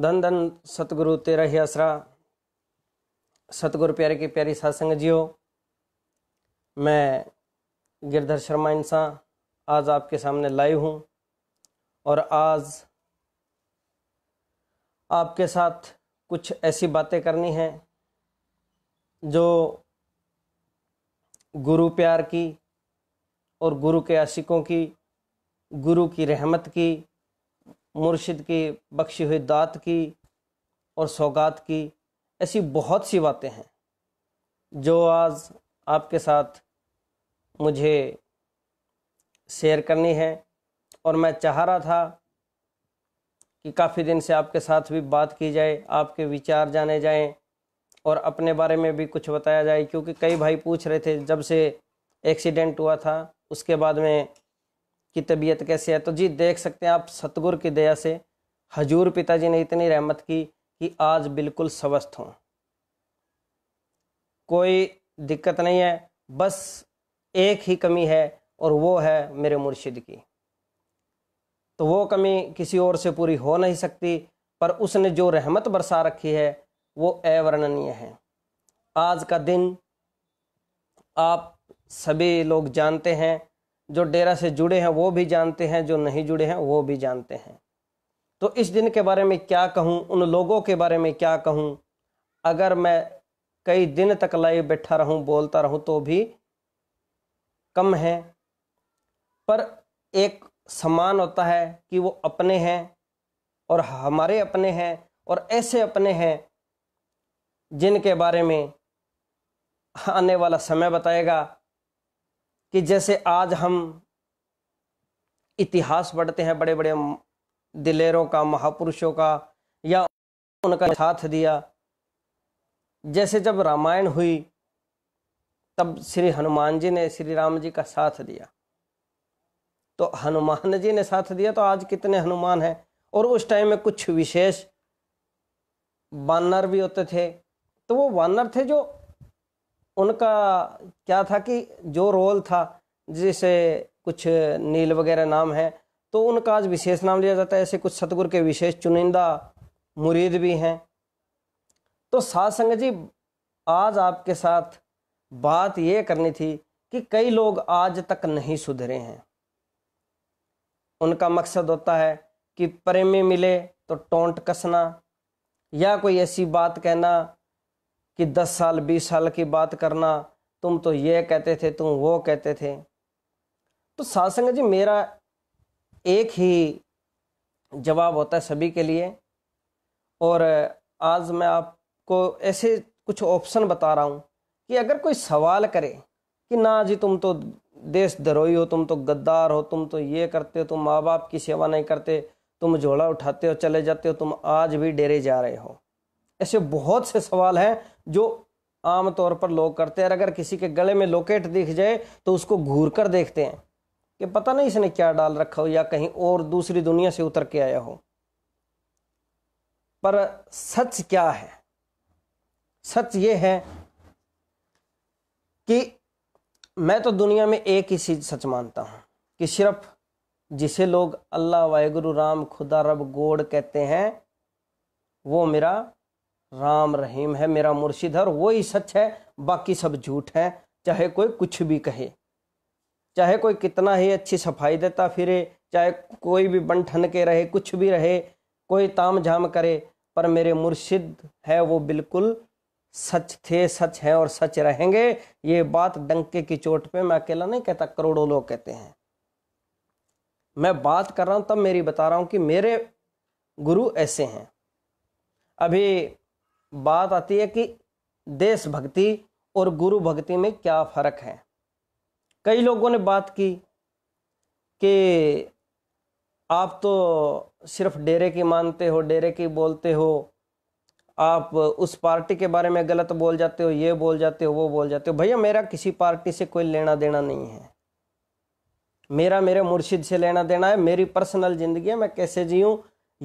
धन धन सतगुरु तेरा ही आसरा सतगुरु प्यारे की प्यारी सत्संग जियो मैं गिरधर शर्मा इंसान आज आपके सामने लाइव हूँ और आज आपके साथ कुछ ऐसी बातें करनी हैं जो गुरु प्यार की और गुरु के आशिकों की गुरु की रहमत की मुर्शिद की बख्शी हुई दात की और सौगात की ऐसी बहुत सी बातें हैं जो आज आपके साथ मुझे शेयर करनी है और मैं चाह रहा था कि काफ़ी दिन से आपके साथ भी बात की जाए आपके विचार जाने जाएं और अपने बारे में भी कुछ बताया जाए क्योंकि कई भाई पूछ रहे थे जब से एक्सीडेंट हुआ था उसके बाद में की तबीयत कैसे है तो जी देख सकते हैं आप सतगुर की दया से हजूर पिताजी ने इतनी रहमत की कि आज बिल्कुल स्वस्थ हूँ कोई दिक्कत नहीं है बस एक ही कमी है और वो है मेरे मुर्शिद की तो वो कमी किसी और से पूरी हो नहीं सकती पर उसने जो रहमत बरसा रखी है वो अवर्णनीय है आज का दिन आप सभी लोग जानते हैं जो डेरा से जुड़े हैं वो भी जानते हैं जो नहीं जुड़े हैं वो भी जानते हैं तो इस दिन के बारे में क्या कहूँ उन लोगों के बारे में क्या कहूँ अगर मैं कई दिन तक लाइव बैठा रहूँ बोलता रहूँ तो भी कम है पर एक समान होता है कि वो अपने हैं और हमारे अपने हैं और ऐसे अपने हैं जिनके बारे में आने वाला समय बताएगा कि जैसे आज हम इतिहास पढ़ते हैं बड़े बड़े दिलेरों का महापुरुषों का या उनका साथ दिया जैसे जब रामायण हुई तब श्री हनुमान जी ने श्री राम जी का साथ दिया तो हनुमान जी ने साथ दिया तो आज कितने हनुमान हैं और उस टाइम में कुछ विशेष वानर भी होते थे तो वो वानर थे जो उनका क्या था कि जो रोल था जिसे कुछ नील वगैरह नाम है तो उनका आज विशेष नाम लिया जाता है ऐसे कुछ सतगुरु के विशेष चुनिंदा मुरीद भी हैं तो साध संग जी आज आपके साथ बात ये करनी थी कि कई लोग आज तक नहीं सुधरे हैं उनका मकसद होता है कि प्रेमी मिले तो टोंट कसना या कोई ऐसी बात कहना कि दस साल बीस साल की बात करना तुम तो ये कहते थे तुम वो कहते थे तो सत्संग जी मेरा एक ही जवाब होता है सभी के लिए और आज मैं आपको ऐसे कुछ ऑप्शन बता रहा हूँ कि अगर कोई सवाल करे कि ना जी तुम तो देश द्रोही हो तुम तो गद्दार हो तुम तो ये करते हो तुम माँ बाप की सेवा नहीं करते तुम झोला उठाते हो चले जाते हो तुम आज भी डेरे जा रहे हो ऐसे बहुत से सवाल हैं जो आम तौर पर लोग करते हैं अगर किसी के गले में लोकेट दिख जाए तो उसको घूर कर देखते हैं कि पता नहीं इसने क्या डाल रखा हो या कहीं और दूसरी दुनिया से उतर के आया हो पर सच क्या है सच ये है कि मैं तो दुनिया में एक ही चीज सच मानता हूं कि सिर्फ जिसे लोग अल्लाह वाहेगुरु राम खुदा रब गोड कहते हैं वो मेरा राम रहीम है मेरा मुर्शिद है वो वही सच है बाकी सब झूठ है चाहे कोई कुछ भी कहे चाहे कोई कितना ही अच्छी सफाई देता फिरे चाहे कोई भी बन ठन के रहे कुछ भी रहे कोई ताम झाम करे पर मेरे मुर्शिद है वो बिल्कुल सच थे सच हैं और सच रहेंगे ये बात डंके की चोट पे मैं अकेला नहीं कहता करोड़ों लोग कहते हैं मैं बात कर रहा हूँ तब मेरी बता रहा हूँ कि मेरे गुरु ऐसे हैं अभी बात आती है कि देशभक्ति और गुरु भक्ति में क्या फ़र्क है कई लोगों ने बात की कि आप तो सिर्फ डेरे की मानते हो डेरे की बोलते हो आप उस पार्टी के बारे में गलत बोल जाते हो ये बोल जाते हो वो बोल जाते हो भैया मेरा किसी पार्टी से कोई लेना देना नहीं है मेरा मेरे मुर्शिद से लेना देना है मेरी पर्सनल ज़िंदगी है मैं कैसे जीऊँ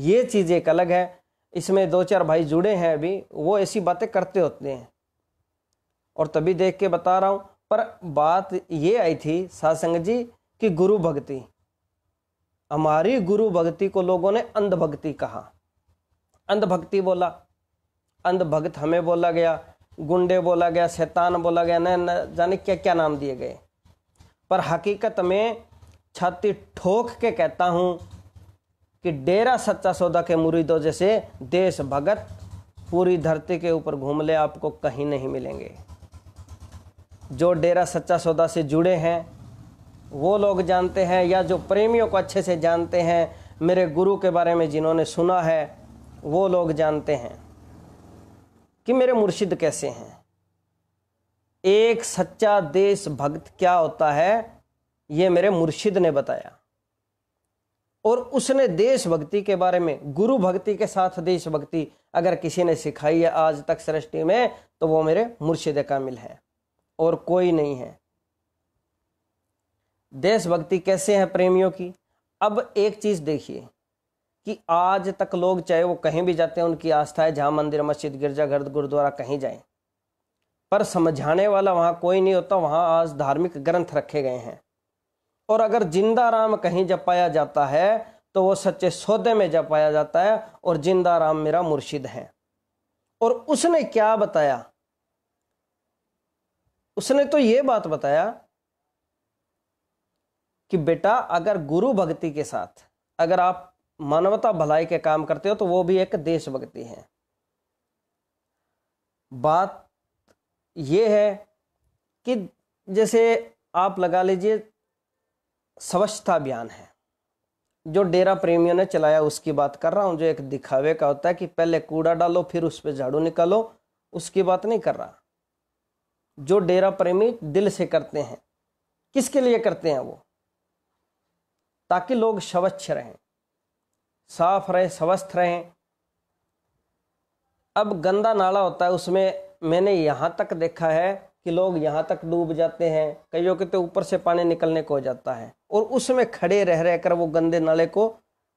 ये चीज़ एक अलग है इसमें दो चार भाई जुड़े हैं अभी वो ऐसी बातें करते होते हैं और तभी देख के बता रहा हूँ पर बात ये आई थी सासंग जी कि गुरु भक्ति हमारी गुरु भक्ति को लोगों ने अंधभक्ति कहा अंधभक्ति बोला अंधभक्त हमें बोला गया गुंडे बोला गया शैतान बोला गया न जाने क्या क्या नाम दिए गए पर हकीकत में छाती ठोक के कहता हूँ कि डेरा सच्चा सौदा के मुरीदों जैसे देश भगत पूरी धरती के ऊपर घूम ले आपको कहीं नहीं मिलेंगे जो डेरा सच्चा सौदा से जुड़े हैं वो लोग जानते हैं या जो प्रेमियों को अच्छे से जानते हैं मेरे गुरु के बारे में जिन्होंने सुना है वो लोग जानते हैं कि मेरे मुर्शिद कैसे हैं एक सच्चा भक्त क्या होता है ये मेरे मुर्शिद ने बताया और उसने देशभक्ति के बारे में गुरु भक्ति के साथ देशभक्ति अगर किसी ने सिखाई है आज तक सृष्टि में तो वो मेरे मुर्शिद कामिल है और कोई नहीं है देशभक्ति कैसे है प्रेमियों की अब एक चीज़ देखिए कि आज तक लोग चाहे वो कहीं भी जाते हैं उनकी आस्था है जहां मंदिर मस्जिद गिरजाघर गुरुद्वारा कहीं जाए पर समझाने वाला वहां कोई नहीं होता वहां आज धार्मिक ग्रंथ रखे गए हैं और अगर जिंदा राम कहीं जपाया जाता है तो वो सच्चे सौदे में जपाया जाता है और जिंदा राम मेरा मुर्शिद है और उसने क्या बताया उसने तो ये बात बताया कि बेटा अगर गुरु भक्ति के साथ अगर आप मानवता भलाई के काम करते हो तो वो भी एक देशभक्ति है बात यह है कि जैसे आप लगा लीजिए स्वच्छता अभियान है जो डेरा प्रेमियों ने चलाया उसकी बात कर रहा हूँ जो एक दिखावे का होता है कि पहले कूड़ा डालो फिर उस पर झाड़ू निकालो उसकी बात नहीं कर रहा जो डेरा प्रेमी दिल से करते हैं किसके लिए करते हैं वो ताकि लोग स्वच्छ रहें साफ रहें स्वस्थ रहें अब गंदा नाला होता है उसमें मैंने यहाँ तक देखा है कि लोग यहाँ तक डूब जाते हैं कईयों के तो ऊपर से पानी निकलने को हो जाता है और उसमें खड़े रह रह कर वो गंदे नाले को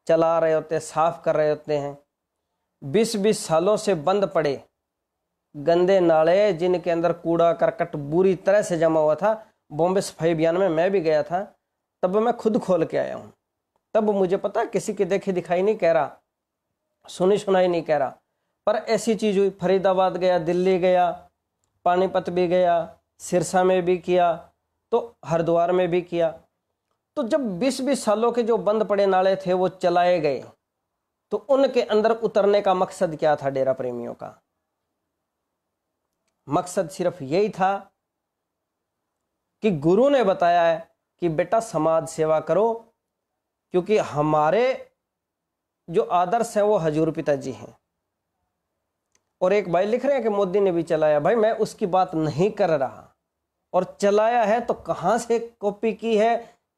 चला रहे होते हैं साफ कर रहे होते हैं बीस बीस सालों से बंद पड़े गंदे नाले जिनके अंदर कूड़ा करकट बुरी तरह से जमा हुआ था बॉम्बे सफाई अभियान में मैं भी गया था तब मैं खुद खोल के आया हूँ तब मुझे पता किसी के देखे दिखाई नहीं कह रहा सुनी सुनाई नहीं कह रहा पर ऐसी चीज़ हुई फरीदाबाद गया दिल्ली गया पानीपत भी गया सिरसा में भी किया तो हरिद्वार में भी किया तो जब बीस बीस सालों के जो बंद पड़े नाले थे वो चलाए गए तो उनके अंदर उतरने का मकसद क्या था डेरा प्रेमियों का मकसद सिर्फ यही था कि गुरु ने बताया है कि बेटा समाज सेवा करो क्योंकि हमारे जो आदर्श हैं वो हजूर पिताजी हैं और एक भाई लिख रहे हैं कि मोदी ने भी चलाया भाई मैं उसकी बात नहीं कर रहा और चलाया है तो कहां से कॉपी की है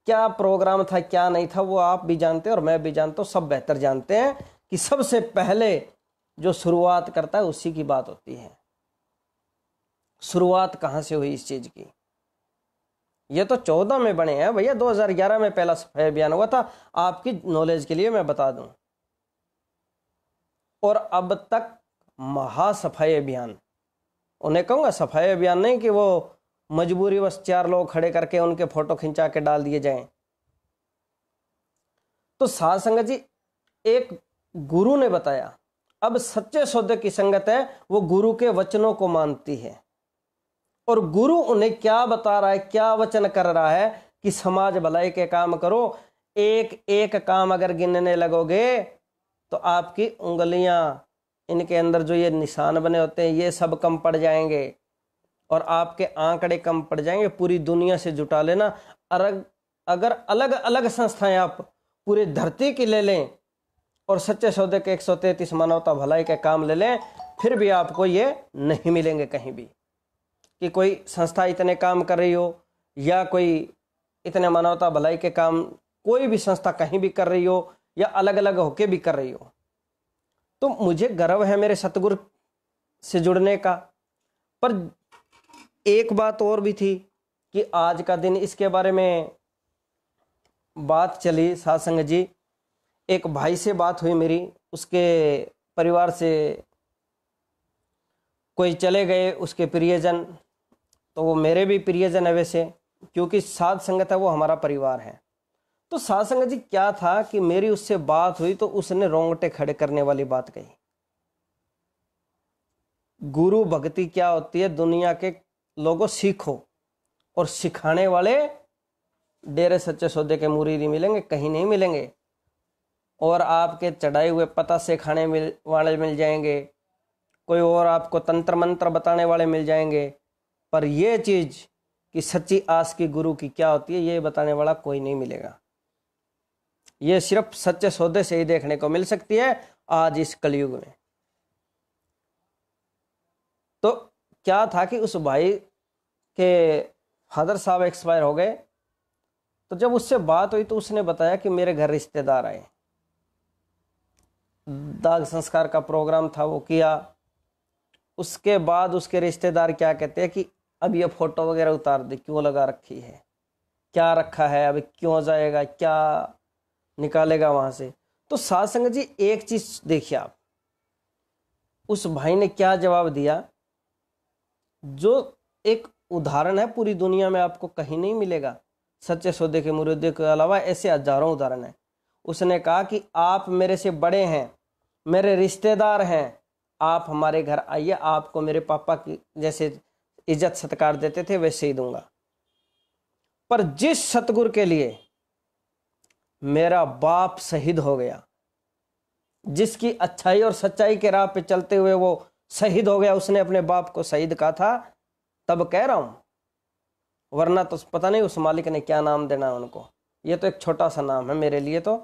क्या प्रोग्राम था क्या नहीं था वो आप भी जानते हैं और मैं भी जानता हूँ सब बेहतर जानते हैं कि सबसे पहले जो शुरुआत करता है उसी की बात होती है शुरुआत कहाँ से हुई इस चीज़ की ये तो चौदह में बने हैं भैया 2011 में पहला सफाई अभियान हुआ था आपकी नॉलेज के लिए मैं बता दूं और अब तक महासफाई अभियान उन्हें कहूंगा सफाई अभियान नहीं कि वो मजबूरी बस चार लोग खड़े करके उनके फोटो खिंचा के डाल दिए जाएं तो साध संगत जी एक गुरु ने बताया अब सच्चे सौदे की संगत है वो गुरु के वचनों को मानती है और गुरु उन्हें क्या बता रहा है क्या वचन कर रहा है कि समाज भलाई के काम करो एक एक काम अगर गिनने लगोगे तो आपकी उंगलियां इनके अंदर जो ये निशान बने होते हैं ये सब कम पड़ जाएंगे और आपके आंकड़े कम पड़ जाएंगे पूरी दुनिया से जुटा लेना अलग अगर अलग अलग संस्थाएं आप पूरी धरती की ले लें और सच्चे सौदे के एक सौ तैतीस मानवता भलाई के काम ले लें फिर भी आपको ये नहीं मिलेंगे कहीं भी कि कोई संस्था इतने काम कर रही हो या कोई इतने मानवता भलाई के काम कोई भी संस्था कहीं भी कर रही हो या अलग अलग होके भी कर रही हो तो मुझे गर्व है मेरे सतगुरु से जुड़ने का पर एक बात और भी थी कि आज का दिन इसके बारे में बात चली सासंग जी एक भाई से बात हुई मेरी उसके परिवार से कोई चले गए उसके प्रियजन तो वो मेरे भी प्रियजन है वैसे क्योंकि साध संगत है वो हमारा परिवार है तो साध संगत जी क्या था कि मेरी उससे बात हुई तो उसने रोंगटे खड़े करने वाली बात कही गुरु भक्ति क्या होती है दुनिया के लोगों सीखो और सिखाने वाले डेरे सच्चे सौदे के मुरीदी मिलेंगे कहीं नहीं मिलेंगे और आपके चढ़ाए हुए पता सिखाने मिल वाले मिल जाएंगे कोई और आपको तंत्र मंत्र बताने वाले मिल जाएंगे पर यह चीज़ कि सच्ची आस की गुरु की क्या होती है ये बताने वाला कोई नहीं मिलेगा ये सिर्फ सच्चे सौदे से ही देखने को मिल सकती है आज इस कलयुग में तो क्या था कि उस भाई के फादर साहब एक्सपायर हो गए तो जब उससे बात हुई तो उसने बताया कि मेरे घर रिश्तेदार आए दाग संस्कार का प्रोग्राम था वो किया उसके बाद उसके रिश्तेदार क्या कहते हैं कि अब ये फोटो वगैरह उतार दे क्यों लगा रखी है क्या रखा है अभी क्यों जाएगा क्या निकालेगा वहाँ से तो साध जी एक चीज़ देखिए आप उस भाई ने क्या जवाब दिया जो एक उदाहरण है पूरी दुनिया में आपको कहीं नहीं मिलेगा सच्चे सौदे के मुरीदे के अलावा ऐसे हजारों उदाहरण हैं उसने कहा कि आप मेरे से बड़े हैं मेरे रिश्तेदार हैं आप हमारे घर आइए आपको मेरे पापा की जैसे इज्जत सत्कार देते थे वैसे ही दूंगा पर जिस सतगुर के लिए मेरा बाप शहीद हो गया जिसकी अच्छाई और सच्चाई के राह पे चलते हुए वो शहीद हो गया उसने अपने बाप को शहीद कहा था तब कह रहा हूँ वरना तो पता नहीं उस मालिक ने क्या नाम देना है उनको ये तो एक छोटा सा नाम है मेरे लिए तो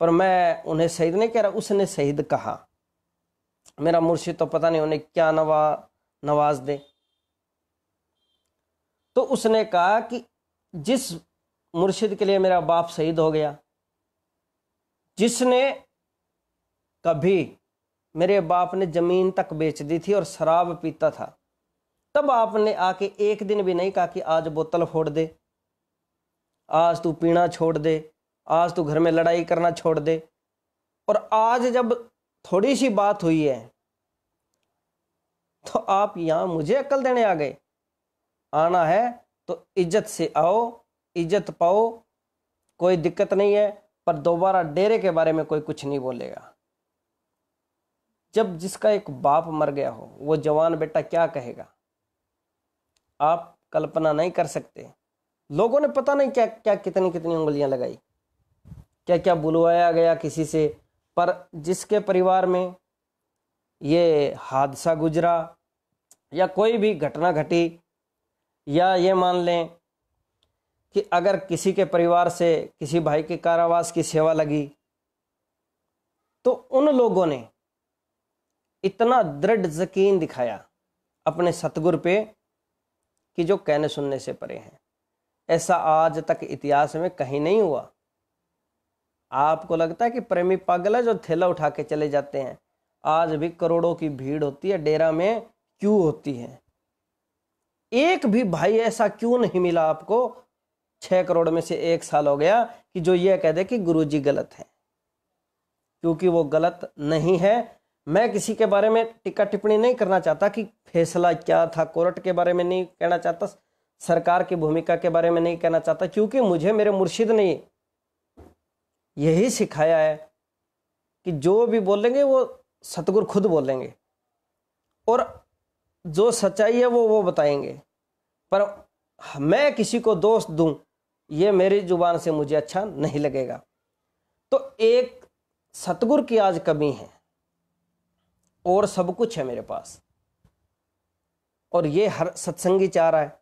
पर मैं उन्हें शहीद नहीं कह रहा उसने शहीद कहा मेरा मुर्शिद तो पता नहीं उन्हें क्या नवा नवाज दे तो उसने कहा कि जिस मुर्शिद के लिए मेरा बाप शहीद हो गया जिसने कभी मेरे बाप ने ज़मीन तक बेच दी थी और शराब पीता था तब आपने आके एक दिन भी नहीं कहा कि आज बोतल फोड़ दे आज तू पीना छोड़ दे आज तू घर में लड़ाई करना छोड़ दे और आज जब थोड़ी सी बात हुई है तो आप यहाँ मुझे अक्ल देने आ गए आना है तो इज्जत से आओ इज्जत पाओ कोई दिक्कत नहीं है पर दोबारा डेरे के बारे में कोई कुछ नहीं बोलेगा जब जिसका एक बाप मर गया हो वो जवान बेटा क्या कहेगा आप कल्पना नहीं कर सकते लोगों ने पता नहीं क्या क्या कितनी कितनी उंगलियां लगाई क्या क्या बुलवाया गया किसी से पर जिसके परिवार में ये हादसा गुजरा या कोई भी घटना घटी या ये मान लें कि अगर किसी के परिवार से किसी भाई के कारावास की सेवा लगी तो उन लोगों ने इतना दृढ़ यकीन दिखाया अपने सतगुर पे कि जो कहने सुनने से परे हैं ऐसा आज तक इतिहास में कहीं नहीं हुआ आपको लगता है कि प्रेमी पागल है जो थैला उठा के चले जाते हैं आज भी करोड़ों की भीड़ होती है डेरा में क्यों होती है एक भी भाई ऐसा क्यों नहीं मिला आपको छह करोड़ में से एक साल हो गया कि जो ये कह दे कि गुरुजी गलत है क्योंकि वो गलत नहीं है मैं किसी के बारे में टिक्का टिप्पणी नहीं करना चाहता कि फैसला क्या था कोर्ट के बारे में नहीं कहना चाहता सरकार की भूमिका के बारे में नहीं कहना चाहता क्योंकि मुझे मेरे मुर्शिद ने यही सिखाया है कि जो भी बोलेंगे वो सतगुर खुद बोलेंगे और जो सच्चाई है वो वो बताएंगे पर मैं किसी को दोष दूं ये मेरी ज़ुबान से मुझे अच्छा नहीं लगेगा तो एक सतगुर की आज कमी है और सब कुछ है मेरे पास और ये हर सत्संगी चाह रहा है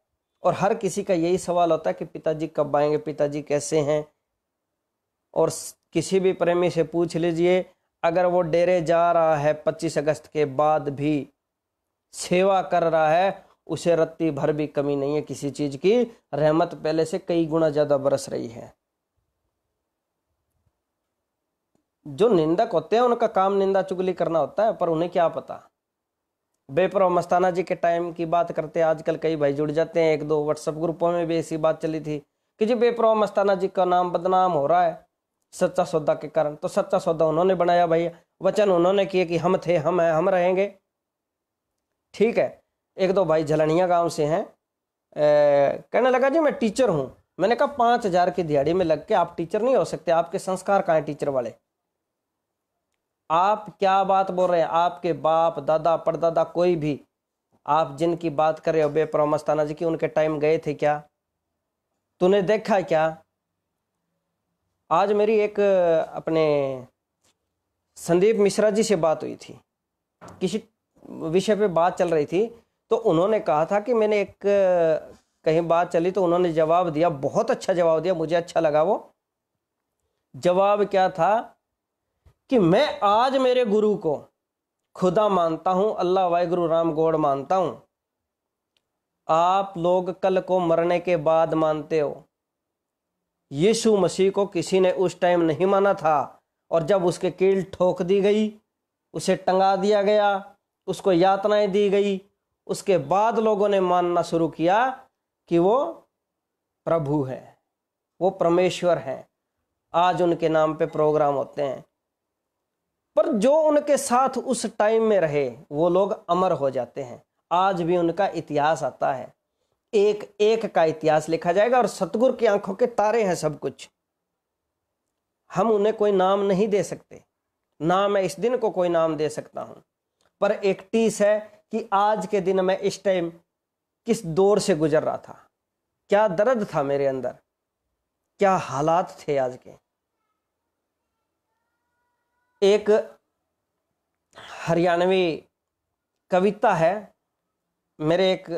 और हर किसी का यही सवाल होता है कि पिताजी कब आएंगे पिताजी कैसे हैं और किसी भी प्रेमी से पूछ लीजिए अगर वो डेरे जा रहा है 25 अगस्त के बाद भी सेवा कर रहा है उसे रत्ती भर भी कमी नहीं है किसी चीज़ की रहमत पहले से कई गुना ज़्यादा बरस रही है जो निंदक होते हैं उनका काम निंदा चुगली करना होता है पर उन्हें क्या पता बेपरवा मस्ताना जी के टाइम की बात करते हैं आजकल कई भाई जुड़ जाते हैं एक दो व्हाट्सएप ग्रुपों में भी ऐसी बात चली थी कि जी बेपरवा मस्ताना जी का नाम बदनाम हो रहा है सच्चा सौदा के कारण तो सच्चा सौदा उन्होंने बनाया भाई वचन उन्होंने किए कि हम थे हम हैं हम रहेंगे ठीक है एक दो भाई झलनिया गांव से हैं कहने लगा जी मैं टीचर हूँ मैंने कहा पाँच हज़ार की दिहाड़ी में लग के आप टीचर नहीं हो सकते आपके संस्कार कहाँ हैं टीचर वाले आप क्या बात बोल रहे हैं आपके बाप दादा परदादा कोई भी आप जिनकी बात कर रहे हो बेपरा मस्ताना जी की उनके टाइम गए थे क्या तूने देखा क्या आज मेरी एक अपने संदीप मिश्रा जी से बात हुई थी किसी विषय पे बात चल रही थी तो उन्होंने कहा था कि मैंने एक कहीं बात चली तो उन्होंने जवाब दिया बहुत अच्छा जवाब दिया मुझे अच्छा लगा वो जवाब क्या था कि मैं आज मेरे गुरु को खुदा मानता हूं अल्लाह वाहगुरु राम गौड़ मानता हूं आप लोग कल को मरने के बाद मानते हो यीशु मसीह को किसी ने उस टाइम नहीं माना था और जब उसके कील ठोक दी गई उसे टंगा दिया गया उसको यातनाएं दी गई उसके बाद लोगों ने मानना शुरू किया कि वो प्रभु है वो परमेश्वर हैं आज उनके नाम पे प्रोग्राम होते हैं पर जो उनके साथ उस टाइम में रहे वो लोग अमर हो जाते हैं आज भी उनका इतिहास आता है एक एक का इतिहास लिखा जाएगा और सतगुर की आंखों के तारे हैं सब कुछ हम उन्हें कोई नाम नहीं दे सकते ना मैं इस दिन को कोई नाम दे सकता हूं पर एक टीस है कि आज के दिन मैं इस टाइम किस दौर से गुजर रहा था क्या दर्द था मेरे अंदर क्या हालात थे आज के एक हरियाणवी कविता है मेरे एक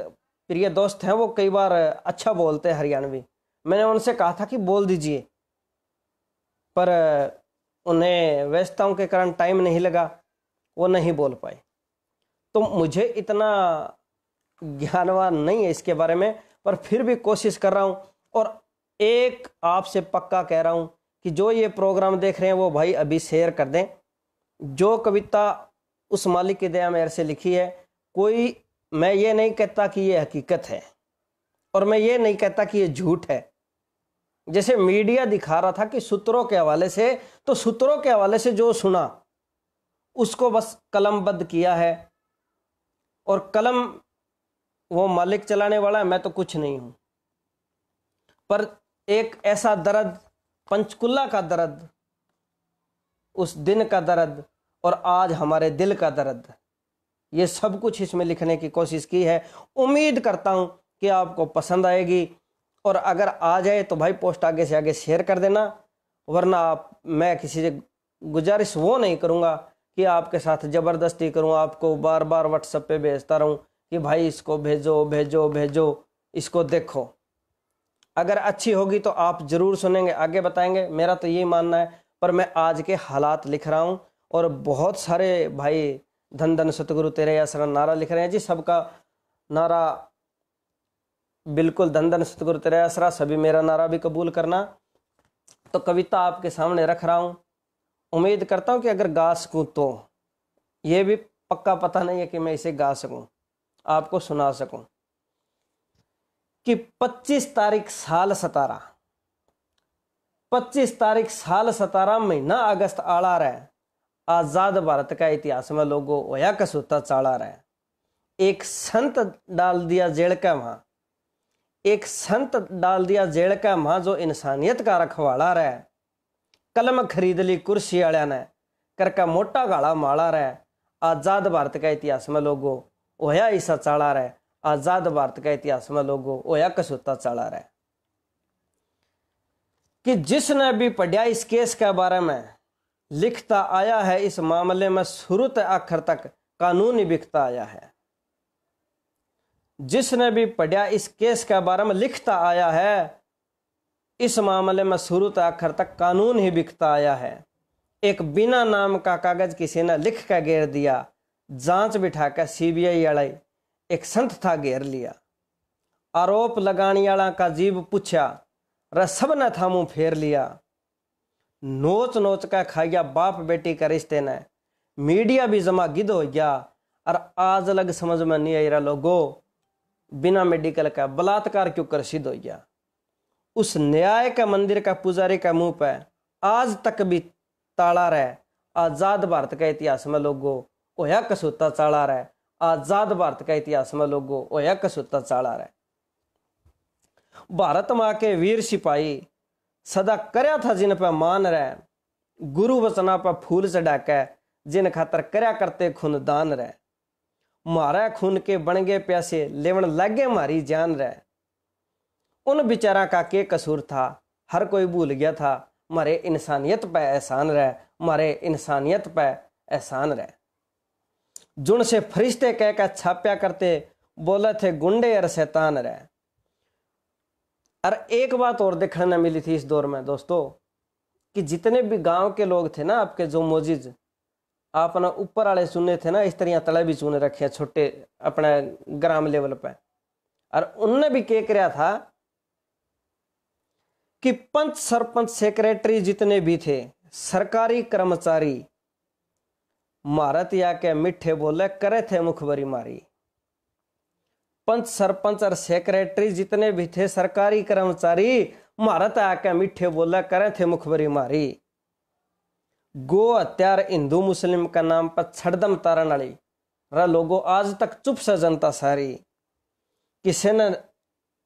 प्रिय दोस्त हैं वो कई बार अच्छा बोलते हैं हरियाणवी मैंने उनसे कहा था कि बोल दीजिए पर उन्हें व्यस्तताओं के कारण टाइम नहीं लगा वो नहीं बोल पाए तो मुझे इतना ज्ञानवान नहीं है इसके बारे में पर फिर भी कोशिश कर रहा हूँ और एक आपसे पक्का कह रहा हूँ कि जो ये प्रोग्राम देख रहे हैं वो भाई अभी शेयर कर दें जो कविता उस मालिक की दया मेर से लिखी है कोई मैं ये नहीं कहता कि ये हकीकत है और मैं ये नहीं कहता कि ये झूठ है जैसे मीडिया दिखा रहा था कि सूत्रों के हवाले से तो सूत्रों के हवाले से जो सुना उसको बस कलमबद्ध किया है और कलम वो मालिक चलाने वाला है मैं तो कुछ नहीं हूं पर एक ऐसा दर्द पंचकुला का दर्द उस दिन का दर्द और आज हमारे दिल का दर्द ये सब कुछ इसमें लिखने की कोशिश की है उम्मीद करता हूँ कि आपको पसंद आएगी और अगर आ जाए तो भाई पोस्ट आगे से आगे शेयर कर देना वरना आप मैं किसी से गुजारिश वो नहीं करूँगा कि आपके साथ ज़बरदस्ती करूँ आपको बार बार व्हाट्सएप पे भेजता रहूँ कि भाई इसको भेजो भेजो भेजो इसको देखो अगर अच्छी होगी तो आप ज़रूर सुनेंगे आगे बताएंगे मेरा तो यही मानना है पर मैं आज के हालात लिख रहा हूँ और बहुत सारे भाई धन धन सतगुरु तेरे या शरण नारा लिख रहे हैं जी सबका नारा बिल्कुल धन धन सतगुरु तेरे आसरा सभी मेरा नारा भी कबूल करना तो कविता आपके सामने रख रहा हूँ उम्मीद करता हूँ कि अगर गा सकूँ तो ये भी पक्का पता नहीं है कि मैं इसे गा सकूँ आपको सुना सकूँ कि 25 तारीख साल सतारा 25 तारीख साल सतारा महीना अगस्त आला रहा आज़ाद भारत का इतिहास में लोगों होया कसूता चाला रहा एक संत डाल दिया जेल का वहाँ एक संत डाल दिया जेल का वहाँ जो इंसानियत का रखवाला रहा कलम खरीद ली कुर्सी वाले ने करका मोटा गाला माला रहा आज़ाद भारत का इतिहास में लोगों होया ईसा चाला रहा आज़ाद भारत का इतिहास में लोगों ओया कसूता चला रहा है कि जिसने भी पढ़िया इस केस के बारे में लिखता आया है इस मामले में शुरू से आखिर तक कानूनी बिकता आया है जिसने भी पढ़िया इस केस के बारे में लिखता आया है इस मामले में शुरू से आखिर तक कानून ही बिकता आया है एक बिना नाम का कागज किसी ने लिख कर गेर दिया जांच बिठा कर सीबीआई अड़ाई एक संत था घेर लिया आरोप लगाने वाला का जीव पूछा र सब ने था मुँह फेर लिया नोच नोच का खा बाप बेटी का रिश्ते ने मीडिया भी जमा गिद हो गया और आज अलग समझ में नहीं आई रहा लोगो बिना मेडिकल का बलात्कार क्यों कर सिद्ध हो गया उस न्याय का मंदिर का पुजारी का मुंह पे आज तक भी ताला रहे आज़ाद भारत का इतिहास में लोगो ओया कसूता ताला रहे आज़ाद भारत का इतिहास में लोगो होया कसुता चाला रहा है भारत माँ के वीर सिपाही सदा करया था जिन पर मान रहे गुरु वचना पर फूल चढ़ा चढ़ाके जिन खातर करया करते खून दान रहे मारा खून के बन गए प्यासे लेवन लागे मारी जान रहे उन बिचारा का के कसूर था हर कोई भूल गया था मारे इंसानियत पे एहसान रहे मारे इंसानियत पे एहसान रहे जुण से फरिश्ते कह का छाप्या करते बोले थे गुंडे और शैतान रे और एक बात और देखने मिली थी इस दौर में दोस्तों कि जितने भी गांव के लोग थे ना आपके जो मोजिज आपने ऊपर वाले चुने थे ना इस तरह तले भी चुने रखे छोटे अपने ग्राम लेवल पर और उनने भी के कराया था कि पंच सरपंच सेक्रेटरी जितने भी थे सरकारी कर्मचारी मारत या के मिठे बोले करे थे मुखबरी मारी पंच सरपंच और सेक्रेटरी जितने भी थे सरकारी कर्मचारी मारत आके मिठे बोले करे थे मुखबरी मारी गो हत्यार हिंदू मुस्लिम का नाम पर छड़दम तारण वाली रा लोगों आज तक चुप से जनता सारी किसी ने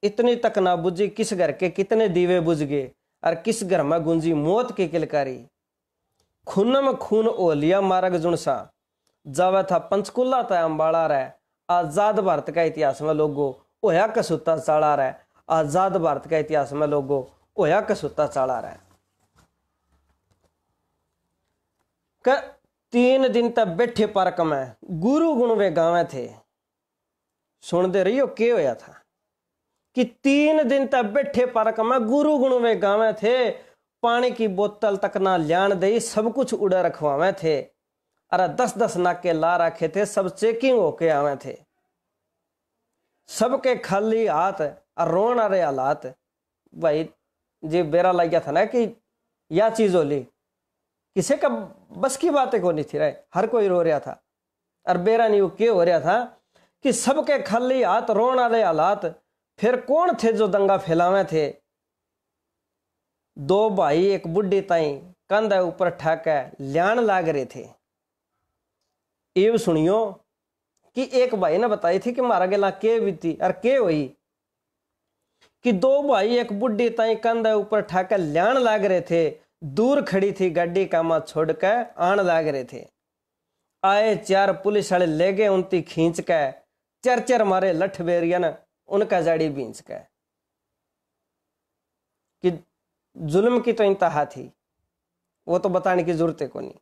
इतनी तक ना बुझी किस घर के कितने दीवे बुझ गए और किस घर में गुंजी मौत की किलकारी खूनम खून ओलिया मार्ग जुनसा जावे था पंचकुला तय अम्बाड़ा रे आज़ाद भारत का इतिहास में लोगो ओया कसुत्ता चाड़ा रे आज़ाद भारत का इतिहास में लोगो ओया कसूता चाड़ा रे क तीन दिन तक बैठे पार्क में गुरु गुण वे गावे थे सुनते रहियो के होया था कि तीन दिन तक बैठे पार्क में गुरु गुण वे गावे थे पानी की बोतल तक ना लिया दई सब कुछ उड़ा रखवावे थे अरे दस दस नाके ला रखे थे सब चेकिंग होके आवे थे सबके खाली हाथ और रोन आ रहे हालात भाई जी बेरा लग गया था ना कि यह चीज़ होली किसे का बस की बातें को नहीं थी रहे हर कोई रो रहा था और बेरा नहीं क्यों हो रहा था कि सबके खाली हाथ रोन आ रहे हालात फिर कौन थे जो दंगा फैलावे थे दो भाई एक बुढ़े ताई कंधे ऊपर ठाके ल्याण लाग रहे थे एव सुनियो कि एक भाई ने बताई थी कि मारा गला के बीती और के हुई कि दो भाई एक बुढ़ी ताई कंधे ऊपर ठाकर ल्याण लाग रहे थे दूर खड़ी थी गाड़ी कामा छोड़ के आन लाग रहे थे आए चार पुलिस वाले ले गए उनती खींच के चर चर मारे लठ बेरियन उनका जाड़ी बींच के कि जुल्म की तो इंतहा थी वो तो बताने की जरूरत को नहीं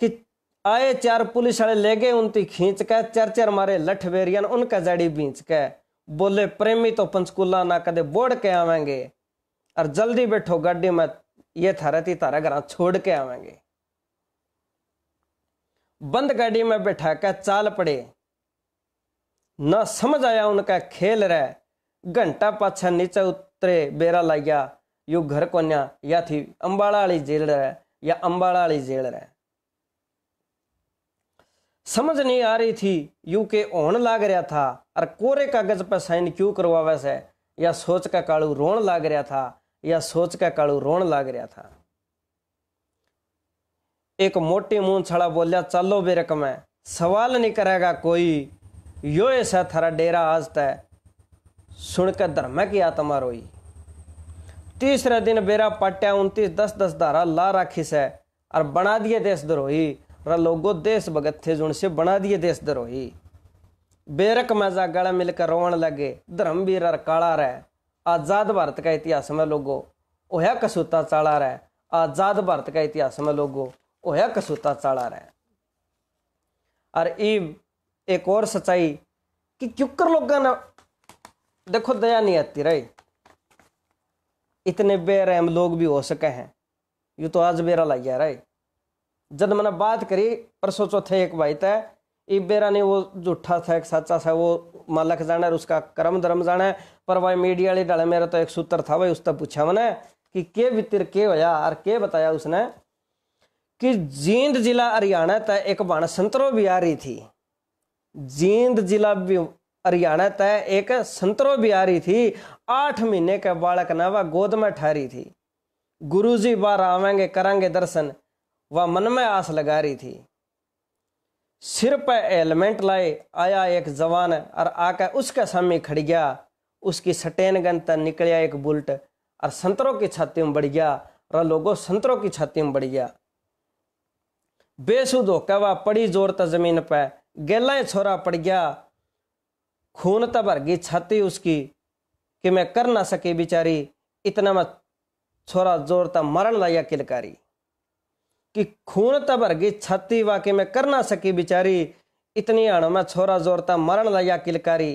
कि आए चार पुलिस वाले ले गए उनती खींच के चार चार मारे लठ बेरियन उनका जड़ी बींच के बोले प्रेमी तो पंचकूला ना कदे बोड़ के आवेंगे और जल्दी बैठो गाड़ी में ये थारा ती तारा घर छोड़ के आवेंगे बंद गाड़ी में बैठा के चाल पड़े ना समझ आया उनका खेल रहा घंटा पाछा नीचे उत ત્રે બેરાલાગ્યા યુ ઘર કોન્યા યાથી અંબાળાળી જેલ રહે या अम्बाड़ाली जेल रहे समझ नहीं आ रही थी यू के ओण लाग रहा था और कोरे कागज पर साइन क्यों करवावे से या सोच का कालू रोन लाग रहा था या सोच का कालू रोन लाग रहा था एक मोटी मुंह छड़ा बोलिया चलो बेरकम है सवाल नहीं करेगा कोई यो ऐसा थारा डेरा आज तय सुनकर धर्म की आत्मा रोई तीसरे दिन बेरा पाट्या उनतीस दस दस धारा ला राखिस है और बना दिए देशद्रोही र लोगो देश भगत थे जुन से बना दिए देशद्रोही बेरक मजा गला मिलकर रोवन लगे धर्मवीर और काला रह आज़ाद भारत का इतिहास में लोगो ओह्या कसूता चाला रह आज़ाद भारत का इतिहास में लोगो ओह्या कसूता चाला रह और ई एक और सच्चाई कि क्युकर लोगों ने देखो दया नहीं आती राइट इतने बेरहम लोग भी हो सके हैं यू तो आज बेरा लग गया राइट जब मैंने बात करी परसों चौथे एक भाई तय ये बेरा नहीं वो झूठा था एक सच्चा था वो मालक जाना है उसका कर्म धर्म जाना है पर भाई मीडिया वाले डाले मेरा तो एक सूत्र था भाई उससे पूछा मैंने कि के वितर के होया और के बताया उसने कि जींद जिला हरियाणा तय एक बाण संतरो भी आ रही थी जींद जिला भी हरियाणा तय एक संतरो बिहारी थी आठ महीने के बालक ने वह गोद में ठहरी थी गुरु जी बार आवेंगे करेंगे दर्शन वह मन में आस लगा रही थी सिर पर हेलमेट लाए आया एक जवान और आकर उसके सामने खड़ गया उसकी सटेन गन तक निकलिया एक बुलट और संतरों की छाती में बढ़ गया और लोगों संतरों की छाती में बढ़ गया बेसुद होकर वह पड़ी जोर तक जमीन पर गेला छोरा पड़ गया खून तो भर गई छाती उसकी कि मैं कर ना सकी बेचारी इतना मैं छोरा जोर ता मरण लाया किलकारी कि खून तो भर गई छाती वा कि मैं कर ना सकी बेचारी इतनी हण में छोरा जोर ता मरण लाया किलकारी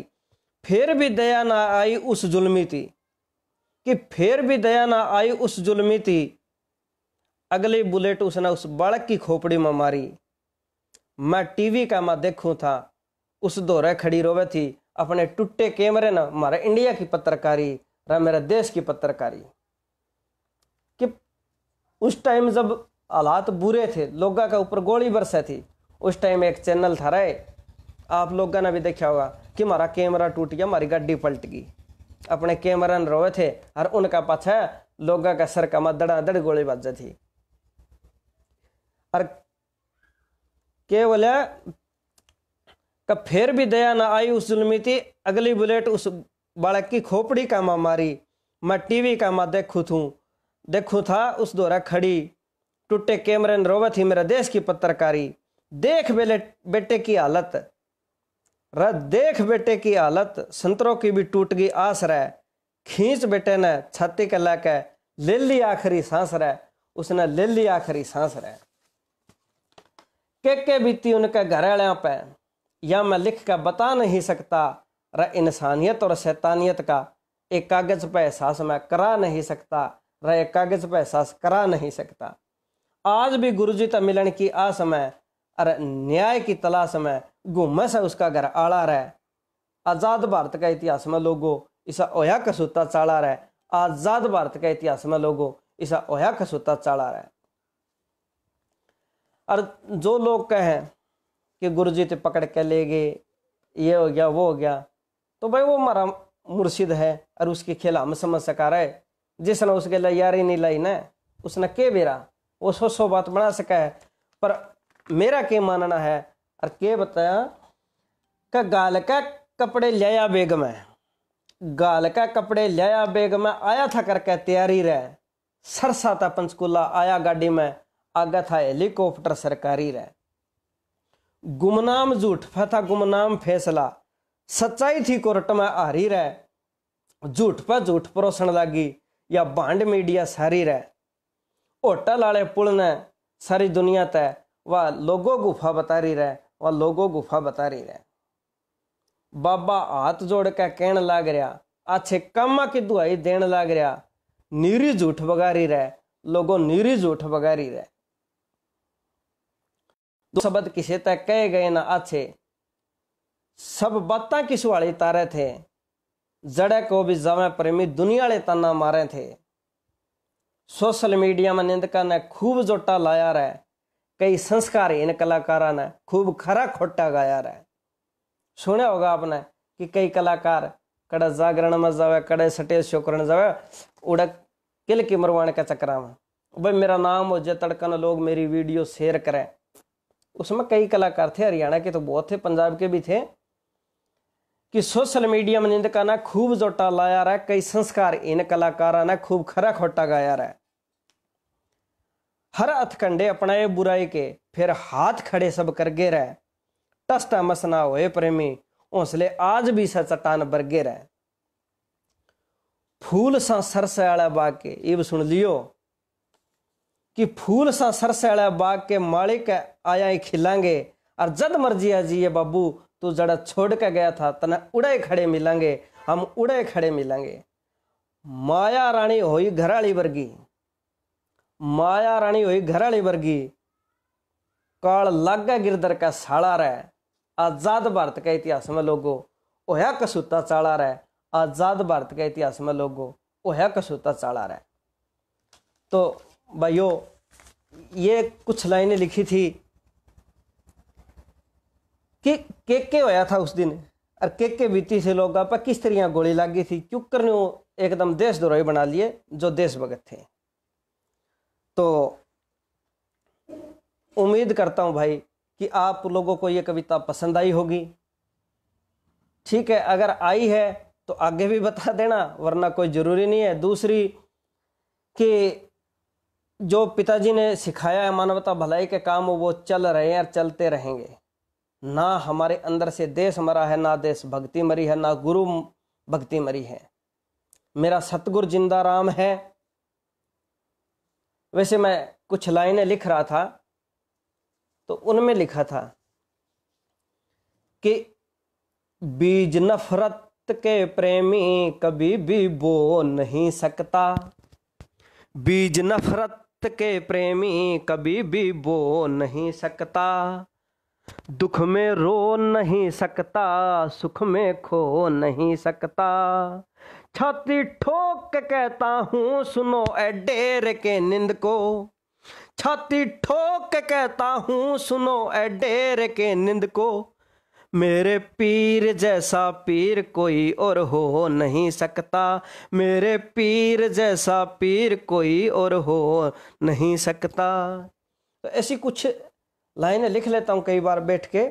फिर भी दया ना आई उस जुलमी थी कि फिर भी दया ना आई उस जुल्मी थी अगली बुलेट उसने उस बालक की खोपड़ी में मारी मैं टीवी का मैं देखूं था उस दौरे खड़ी रोवे थी अपने टूटे कैमरे ना हमारा इंडिया की पत्रकारी रहा मेरे देश की पत्रकारी कि उस टाइम जब हालात बुरे थे लोगों का ऊपर गोली बरसे थी उस टाइम एक चैनल था रहे आप लोगों ने भी देखा होगा कि हमारा कैमरा टूट गया हमारी गाड़ी पलट गई अपने कैमरा न रोए थे और उनका पाछा लोगों का सर का मदड़ा दड़ गोली बाजा थी और केवल का फिर भी दया ना आई उस जुलमिती अगली बुलेट उस बालक की खोपड़ी का माँ मारी मैं टीवी का माँ देखू थूँ देखू था उस दौरा खड़ी टूटे कैमरे ने रोवे थी मेरा देश की पत्रकारी देख बेले बेटे की हालत र देख बेटे की हालत संतरों की भी टूट गई आस रह खींच बेटे ने छाती के लाके ले ली आखिरी सांस रह उसने ले ली आखिरी सांस रह के के बीती उनके घर वालों पे या मैं लिख कर बता नहीं सकता र इंसानियत और शैतानियत का एक कागज़ पर एहसास मैं करा नहीं सकता र एक कागज़ पर एहसास करा नहीं सकता आज भी गुरु जी मिलन की आस में और न्याय की तलाश में घूम से उसका घर आला रहे आज़ाद भारत का इतिहास में लोगो ईसा ओया कसूता चाला रहे आज़ाद भारत का इतिहास में लोगो ईसा ओया कसूता चाला रहे और जो लोग कहें कि गुरु जी तो पकड़ के ले गए ये हो गया वो हो गया तो भाई वो हमारा मुर्शिद है और उसकी खेल हम समझ सका रहे जिसने उसके लिए यारी नहीं लाई ना उसने के बेरा वो सो सो बात बना सका है पर मेरा के मानना है और के बताया का गाल का कपड़े लिया बेग में गाल का कपड़े लिया बेग में आया था करके तैयारी रह सरसा था पंचकूला आया गाड़ी में आगे था हेलीकॉप्टर सरकारी रह गुमनाम झूठ फथा गुमनाम फैसला सच्चाई थी कोर्ट में हारी रह झूठ पर झूठ परोसन लागी या बांड मीडिया सारी रह होटल आले पुल ने सारी दुनिया तय वह लोगो गुफा बता रही रह वह लोगो गुफा बता रही रह बाबा हाथ जोड़ के कहन लाग रहा अच्छे कामा की दुआई देन लाग रहा नीरी झूठ बगारी रह लोगो नीरी झूठ बगारी रह दो शब्द किसे तय कहे गए ना अच्छे सब बातें किस वाले तारे थे जड़े को भी जमे प्रेमी दुनिया वाले ताना मारे थे सोशल मीडिया में निंदका ने खूब जोटा लाया रहे कई संस्कार इन कलाकारा ने खूब खरा खोटा गाया रहे सुने होगा आपने कि कई कलाकार कड़े जागरण में जावे कड़े सटे शो करने जावे उड़क किल की मरवाने के चक्रा में भाई मेरा नाम हो जाए तड़कन लोग मेरी वीडियो शेयर करें उसमें कई कलाकार थे हरियाणा के तो बहुत थे पंजाब के भी थे कि सोशल मीडिया में निंदकाना खूब जोटा लाया रहा कई संस्कार इन कलाकारा ने खूब खरा खोटा गाया रहा हर हथकंडे अपनाए बुराई के फिर हाथ खड़े सब कर गे रहे टस्टा मसना होए प्रेमी हौसले आज भी सा चट्टान बरगे रहे फूल सा सरसे आला बाग के इब सुन लियो कि फूल सा सरसेड़ा बाग के मालिक आया ही खिलेंगे और जद मर्जी आ ये बाबू तू जड़ा छोड़ के गया था तना उड़े खड़े मिलेंगे हम उड़े खड़े मिलेंगे माया रानी होई घराली वर्गी माया रानी होई घराली वर्गी काल लागा गिरधर का साड़ा रह आजाद भारत के इतिहास में लोगो ओह्या कसूता चाड़ा रहा आजाद भारत के इतिहास में लोगो ओह्या कसूता चाड़ा रहा तो भाइयों ये कुछ लाइनें लिखी थी कि के होया था उस दिन और केके बीती से लोग पर किस तरह गोली गई थी क्यों ने एकदम द्रोही बना लिए जो देशभगत थे तो उम्मीद करता हूं भाई कि आप लोगों को ये कविता पसंद आई होगी ठीक है अगर आई है तो आगे भी बता देना वरना कोई ज़रूरी नहीं है दूसरी कि जो पिताजी ने सिखाया है मानवता भलाई के काम वो चल रहे हैं और चलते रहेंगे ना हमारे अंदर से देश मरा है ना देश भक्ति मरी है ना गुरु भक्ति मरी है मेरा सतगुर जिंदा राम है वैसे मैं कुछ लाइनें लिख रहा था तो उनमें लिखा था कि बीज नफरत के प्रेमी कभी भी बो नहीं सकता बीज नफरत भक्त के प्रेमी कभी भी बो नहीं सकता दुख में रो नहीं सकता सुख में खो नहीं सकता छाती ठोक कहता हूँ सुनो ए डेर के निंद को छाती ठोक कहता हूँ सुनो ए डेर के निंद को मेरे पीर जैसा पीर कोई और हो नहीं सकता मेरे पीर जैसा पीर कोई और हो नहीं सकता तो ऐसी कुछ लाइनें लिख लेता हूँ कई बार बैठ के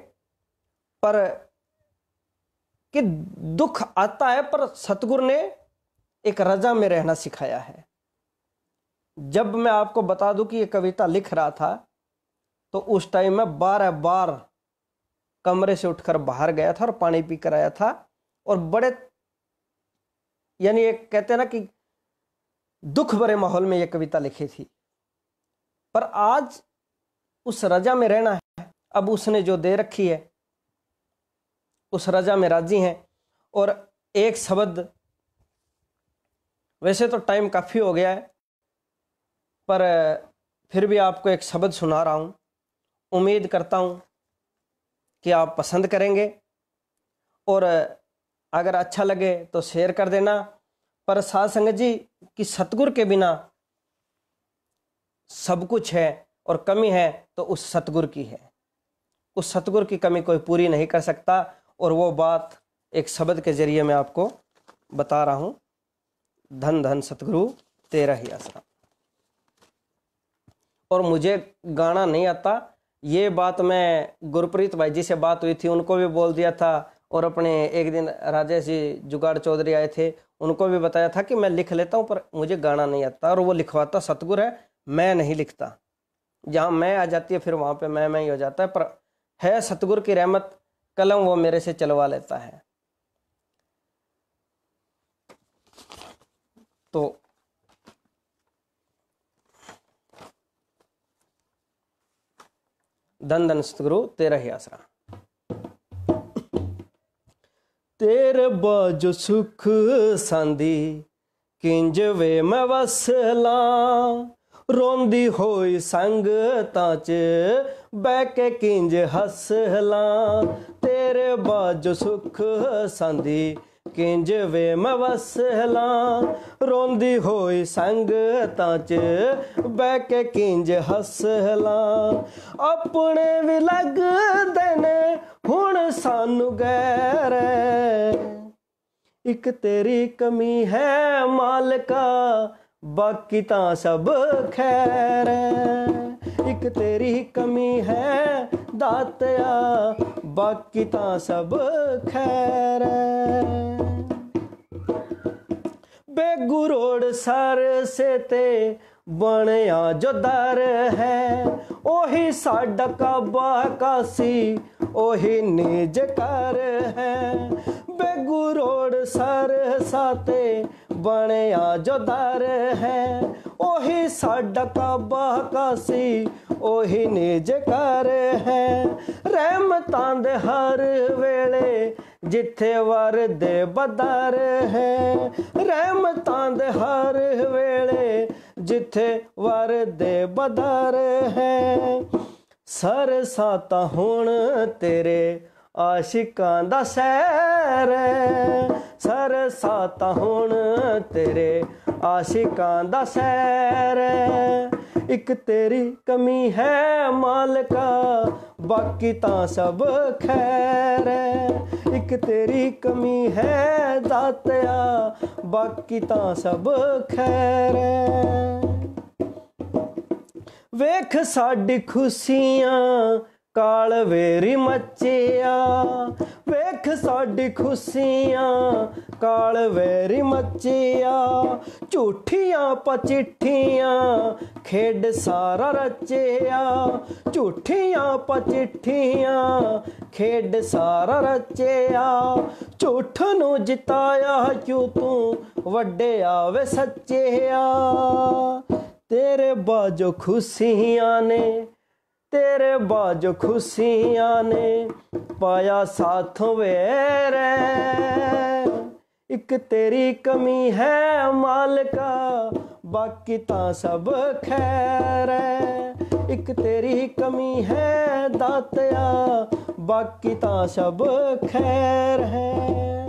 पर कि दुख आता है पर सतगुरु ने एक रजा में रहना सिखाया है जब मैं आपको बता दूं कि ये कविता लिख रहा था तो उस टाइम में बारह बार कमरे से उठकर बाहर गया था और पानी पीकर आया था और बड़े यानी एक कहते हैं ना कि दुख भरे माहौल में यह कविता लिखी थी पर आज उस रजा में रहना है अब उसने जो दे रखी है उस रजा में राजी हैं और एक शब्द वैसे तो टाइम काफ़ी हो गया है पर फिर भी आपको एक शब्द सुना रहा हूँ उम्मीद करता हूँ कि आप पसंद करेंगे और अगर अच्छा लगे तो शेयर कर देना पर साध संगत जी कि सतगुर के बिना सब कुछ है और कमी है तो उस सतगुर की है उस सतगुर की कमी कोई पूरी नहीं कर सकता और वो बात एक शब्द के जरिए मैं आपको बता रहा हूँ धन धन सतगुरु तेरा ही आसरा और मुझे गाना नहीं आता ये बात मैं गुरप्रीत भाई जी से बात हुई थी उनको भी बोल दिया था और अपने एक दिन राजेश जी जुगाड़ चौधरी आए थे उनको भी बताया था कि मैं लिख लेता हूँ पर मुझे गाना नहीं आता और वो लिखवाता सतगुर है मैं नहीं लिखता जहाँ मैं आ जाती है फिर वहाँ पे मैं मैं ही हो जाता है पर है सतगुर की रहमत कलम वो मेरे से चलवा लेता है तो ਦੰਦਨ ਸਤਗੁਰੂ ਤੇਰਾ ਹੀ ਆਸਰਾ ਤੇਰੇ ਬਾਜ ਸੁਖ ਸੰਦੀ ਕਿੰਜ ਵੇ ਮੈਂ ਵਸਲਾ ਰੋਂਦੀ ਹੋਈ ਸੰਗਤਾਂ ਚ ਬਹਿ ਕੇ ਕਿੰਜ ਹੱਸਲਾ ਤੇਰੇ ਬਾਜ ਸੁਖ ਸੰਦੀ ਕਿੰਜ ਵੇ ਹਲਾ ਰੋਂਦੀ ਹੋਈ ਸੰਗ ਤਾਂ ਚ ਬਹਿ ਕੇ ਕਿੰਜ ਹਲਾ ਆਪਣੇ ਵੀ ਲੱਗਦੇ ਨੇ ਹੁਣ ਸਾਨੂੰ ਗੈਰ ਇੱਕ ਤੇਰੀ ਕਮੀ ਹੈ ਮਾਲਕਾ ਬਾਕੀ ਤਾਂ ਸਭ ਖੈਰ ਇੱਕ ਤੇਰੀ ਕਮੀ ਹੈ ਦਾਤਿਆ ਬਾਕੀ ਤਾਂ ਸਭ ਖੈਰ बेगू रोड सर से ਬਣਿਆ ਜੋ ਦਰ ਹੈ ਉਹੀ ਸਾਡਾ ਕਬਾ ਕਾਸੀ ਉਹੀ ਨਿਜ ਕਰ ਹੈ ਬੇਗੂ ਰੋਡ ਸਰ ਸਾਤੇ ਬਣਿਆ ਜੋ ਦਰ ਹੈ ਉਹੀ ਸਾਡਾ ਕਾਬਾ ਕਾਸੀ ਉਹੀ ਨਿਜ ਕਰ ਹੈ ਰਹਿਮਤਾਂ ਦੇ ਹਰ ਵੇਲੇ ਜਿੱਥੇ ਵਰਦੇ ਬਦਰ ਹੈ ਰਹਿਮਤਾਂ ਦੇ ਹਰ ਵੇਲੇ ਜਿੱਥੇ ਵਰਦੇ ਬਦਰ ਹੈ ਸਰਸਾ ਤਾਂ ਹੁਣ ਤੇਰੇ ਆਸ਼ਿਕਾਂ ਦਾ ਸਹਿਰ ਸਰਸਾ ਤਾਂ ਹੁਣ ਤੇਰੇ ਆਸ਼ਿਕਾਂ ਦਾ ਸਹਿਰ ਇੱਕ ਤੇਰੀ ਕਮੀ ਹੈ ਮਾਲਕਾ ਬਾਕੀ ਤਾਂ ਸਭ ਖੈਰ ਇੱਕ ਤੇਰੀ ਕਮੀ ਹੈ ਦਾਤਿਆ ਬਾਕੀ ਤਾਂ ਸਭ ਖੈਰ ਵੇਖ ਸਾਡੀ ਖੁਸ਼ੀਆਂ ਕਾਲ ਵੇਰੀ ਮੱਚਿਆ ਵੇਖ ਸਾਡੀ ਖੁਸ਼ੀਆਂ ਕਾਲ ਵੇਰੀ ਮੱਚਿਆ ਝੂਠੀਆਂ ਪਚਿੱਠੀਆਂ ਖੇਡ ਸਾਰਾ ਰਚਿਆ ਝੂਠੀਆਂ ਪਚਿੱਠੀਆਂ ਖੇਡ ਸਾਰਾ ਰਚਿਆ ਝੂਠ ਨੂੰ ਜਿਤਾਇਆ ਕਿਉ ਤੂੰ ਵੱਡਿਆ ਸੱਚੇ ਸੱਚਿਆ ਤੇਰੇ ਬਾਜੋ ਖੁਸ਼ੀਆਂ ਨੇ ਤੇਰੇ ਬਾਜ ਖੁਸ਼ੀਆਂ ਨੇ ਪਾਇਆ ਸਾਥ ਵੇਰੇ ਇੱਕ ਤੇਰੀ ਕਮੀ ਹੈ ਮਾਲਕਾ ਬਾਕੀ ਤਾਂ ਸਭ ਖੈਰ ਹੈ ਇੱਕ ਤੇਰੀ ਕਮੀ ਹੈ ਦਾਤਿਆ ਬਾਕੀ ਤਾਂ ਸਭ ਖੈਰ ਹੈ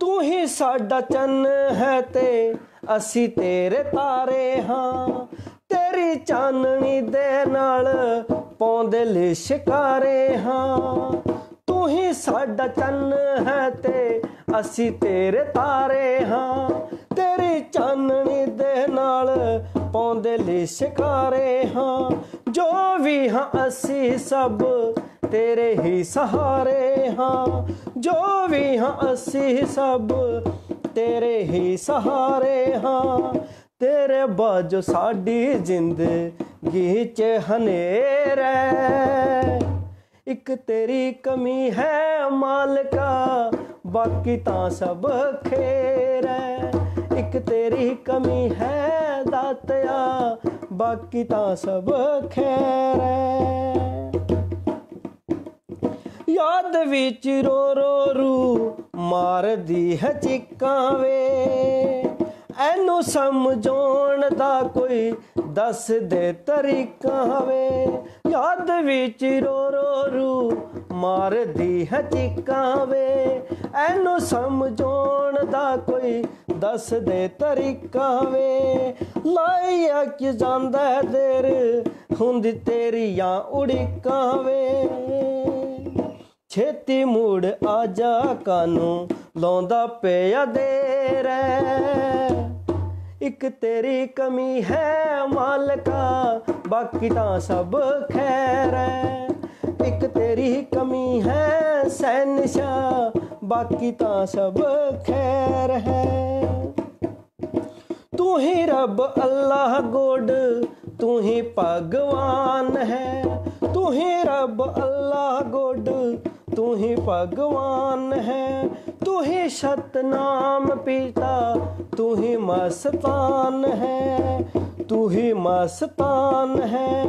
ਤੂੰ ਹੀ ਸਾਡਾ ਚੰਨ ਹੈ ਤੇ ਅਸੀਂ ਤੇਰੇ ਤਾਰੇ ਹਾਂ ਤੇਰੀ ਚਾਨਣੀ ਦੇ ਨਾਲ ਪਾਉਂਦੇ ਲੈ ਸ਼ਿਕਾਰੇ ਹਾਂ ਤੂੰ ਹੀ ਸਾਡਾ ਚੰਨ ਹੈ ਤੇ ਅਸੀਂ ਤੇਰੇ ਤਾਰੇ ਹਾਂ ਤੇਰੀ ਚਾਨਣੀ ਦੇ ਨਾਲ ਪਾਉਂਦੇ ਲੈ ਸ਼ਿਕਾਰੇ ਹਾਂ ਜੋ ਵੀ ਹਾਂ ਅਸੀਂ ਸਭ ਤੇਰੇ ਹੀ ਸਹਾਰੇ ਹਾਂ ਜੋ ਵੀ ਹਾਂ ਅਸੀਂ ਸਭ ਤੇਰੇ ਹੀ ਸਹਾਰੇ ਹਾਂ ਤੇਰੇ ਬਾਝੋ ਸਾਡੀ ਜ਼ਿੰਦਗੀ 'ਚ ਹਨੇਰੇ ਇੱਕ ਤੇਰੀ ਕਮੀ ਹੈ ਮਾਲਕਾ ਬਾਕੀ ਤਾਂ ਸਭ ਖੇਰੇ ਇੱਕ ਤੇਰੀ ਕਮੀ ਹੈ ਦਾਤਿਆ ਬਾਕੀ ਤਾਂ ਸਭ ਖੇਰੇ ਹੈ ਯਾਦ ਵਿੱਚ ਰੋ ਰੋ ਰੂ ਮਾਰਦੀ ਹੈ ਚਿੱਕਾਂ ਵੇ ਐਨੂੰ ਸਮਝਾਉਣ ਦਾ ਕੋਈ ਦੱਸ ਦੇ ਤਰੀਕਾ ਵੇ ਯਾਦ ਵਿੱਚ ਰੋ ਰੋ ਰੂ ਮਾਰਦੀ ਹੈ ਚਿੱਕਾ ਵੇ ਐਨੂੰ ਸਮਝਾਉਣ ਦਾ ਕੋਈ ਦੱਸ ਦੇ ਤਰੀਕਾ ਵੇ ਲਾਇਆ ਕਿ ਜਾਂਦਾ ਦੇਰ ਹੁੰਦੀ ਤੇਰੀਆਂ ਉੜੀ ਵੇ ਛੇਤੀ ਮੂੜ ਆ ਜਾ ਕਾਨੂੰ ਲਾਉਂਦਾ ਪਿਆ ਦੇਰ ਇੱਕ ਤੇਰੀ ਕਮੀ ਹੈ ਮਾਲਕਾ ਬਾਕੀ ਤਾਂ ਸਭ ਖੈਰ ਹੈ ਇੱਕ ਤੇਰੀ ਕਮੀ ਹੈ ਸੈਨਸ਼ਾ ਬਾਕੀ ਤਾਂ ਸਭ ਖੈਰ ਹੈ ਤੂੰ ਹੀ ਰੱਬ ਅੱਲਾਹ ਗੋਡ ਤੂੰ ਹੀ ਭਗਵਾਨ ਹੈ ਤੂੰ ਹੀ ਰੱਬ ਅੱਲਾਹ ਗੋਡ ਤੂੰ ਹੀ ਭਗਵਾਨ ਹੈ ਤੂੰ ਹੀ ਸਤਨਾਮ ਪੀਤਾ ਤੂੰ ਹੀ ਮਸਤਾਨ ਹੈ ਤੂੰ ਹੀ ਮਸਤਾਨ ਹੈ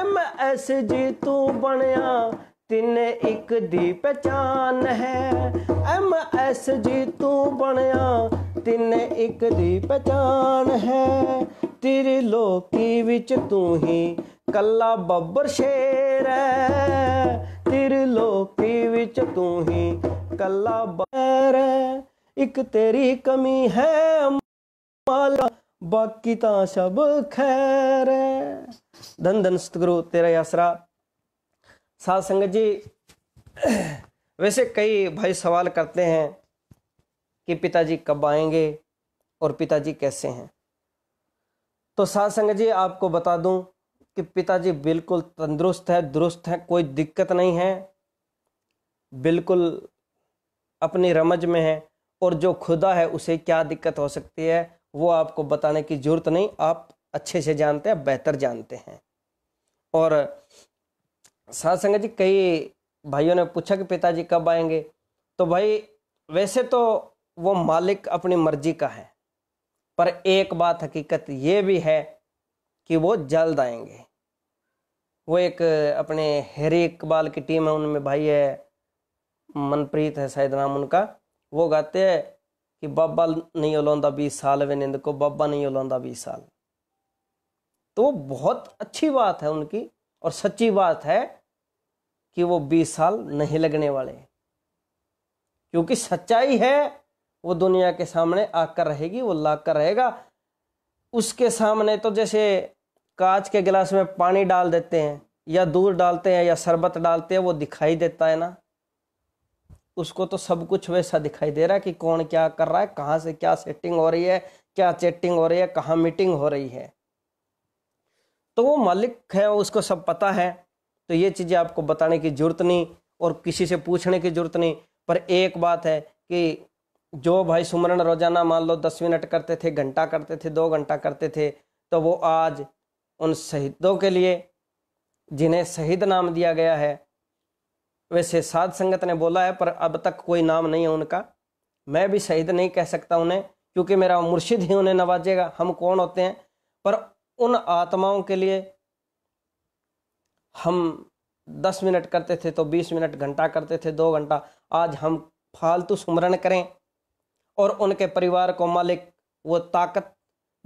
ਐਮ ਐਸ ਜੀ ਤੂੰ ਬਣਿਆ ਤਿੰਨ ਇੱਕ ਦੀ ਪਛਾਨ ਹੈ ਐਮ ਐਸ ਜੀ ਤੂੰ ਬਣਿਆ ਤਿੰਨ ਇੱਕ ਦੀ ਪਛਾਨ ਹੈ ਤੇਰੇ ਲੋਕੀ ਵਿੱਚ ਤੂੰ ਹੀ ਕੱਲਾ ਬੱਬਰ ਸ਼ੇਰ ਹੈ तेरे ਵਿੱਚ तू ही कला बैर एक तेरी कमी है माला बाकी तो सब खैर धन धन सतगुरु तेरा यासरा साध संगत जी वैसे कई भाई सवाल करते हैं कि पिताजी कब आएंगे और पिताजी कैसे हैं तो साध संगत जी आपको बता दूं कि पिताजी बिल्कुल तंदुरुस्त है दुरुस्त है कोई दिक्कत नहीं है बिल्कुल अपनी रमज में है और जो खुदा है उसे क्या दिक्कत हो सकती है वो आपको बताने की ज़रूरत नहीं आप अच्छे से जानते हैं बेहतर जानते हैं और साथ जी कई भाइयों ने पूछा कि पिताजी कब आएंगे तो भाई वैसे तो वो मालिक अपनी मर्जी का है पर एक बात हकीकत ये भी है कि वो जल्द आएंगे वो एक अपने हेरी इकबाल की टीम है उनमें भाई है मनप्रीत है शायद नाम उनका वो गाते हैं कि बाबा नहीं ओलौंदा बीस साल वे नींद को बाबा नहीं ओलौंदा बीस साल तो बहुत अच्छी बात है उनकी और सच्ची बात है कि वो बीस साल नहीं लगने वाले क्योंकि सच्चाई है वो दुनिया के सामने आकर रहेगी वो लाकर रहेगा उसके सामने तो जैसे कांच के गिलास में पानी डाल देते हैं या दूध डालते हैं या शरबत डालते हैं वो दिखाई देता है ना उसको तो सब कुछ वैसा दिखाई दे रहा है कि कौन क्या कर रहा है कहाँ से क्या सेटिंग हो रही है क्या चैटिंग हो रही है कहाँ मीटिंग हो रही है तो वो मालिक है उसको सब पता है तो ये चीज़ें आपको बताने की जरूरत नहीं और किसी से पूछने की जरूरत नहीं पर एक बात है कि जो भाई सुमरण रोजाना मान लो दस मिनट करते थे घंटा करते थे दो घंटा करते थे तो वो आज उन शहीदों के लिए जिन्हें शहीद नाम दिया गया है वैसे साध संगत ने बोला है पर अब तक कोई नाम नहीं है उनका मैं भी शहीद नहीं कह सकता उन्हें क्योंकि मेरा मुर्शिद ही उन्हें नवाजेगा हम कौन होते हैं पर उन आत्माओं के लिए हम दस मिनट करते थे तो बीस मिनट घंटा करते थे दो घंटा आज हम फालतू सुमरण करें और उनके परिवार को मालिक वो ताकत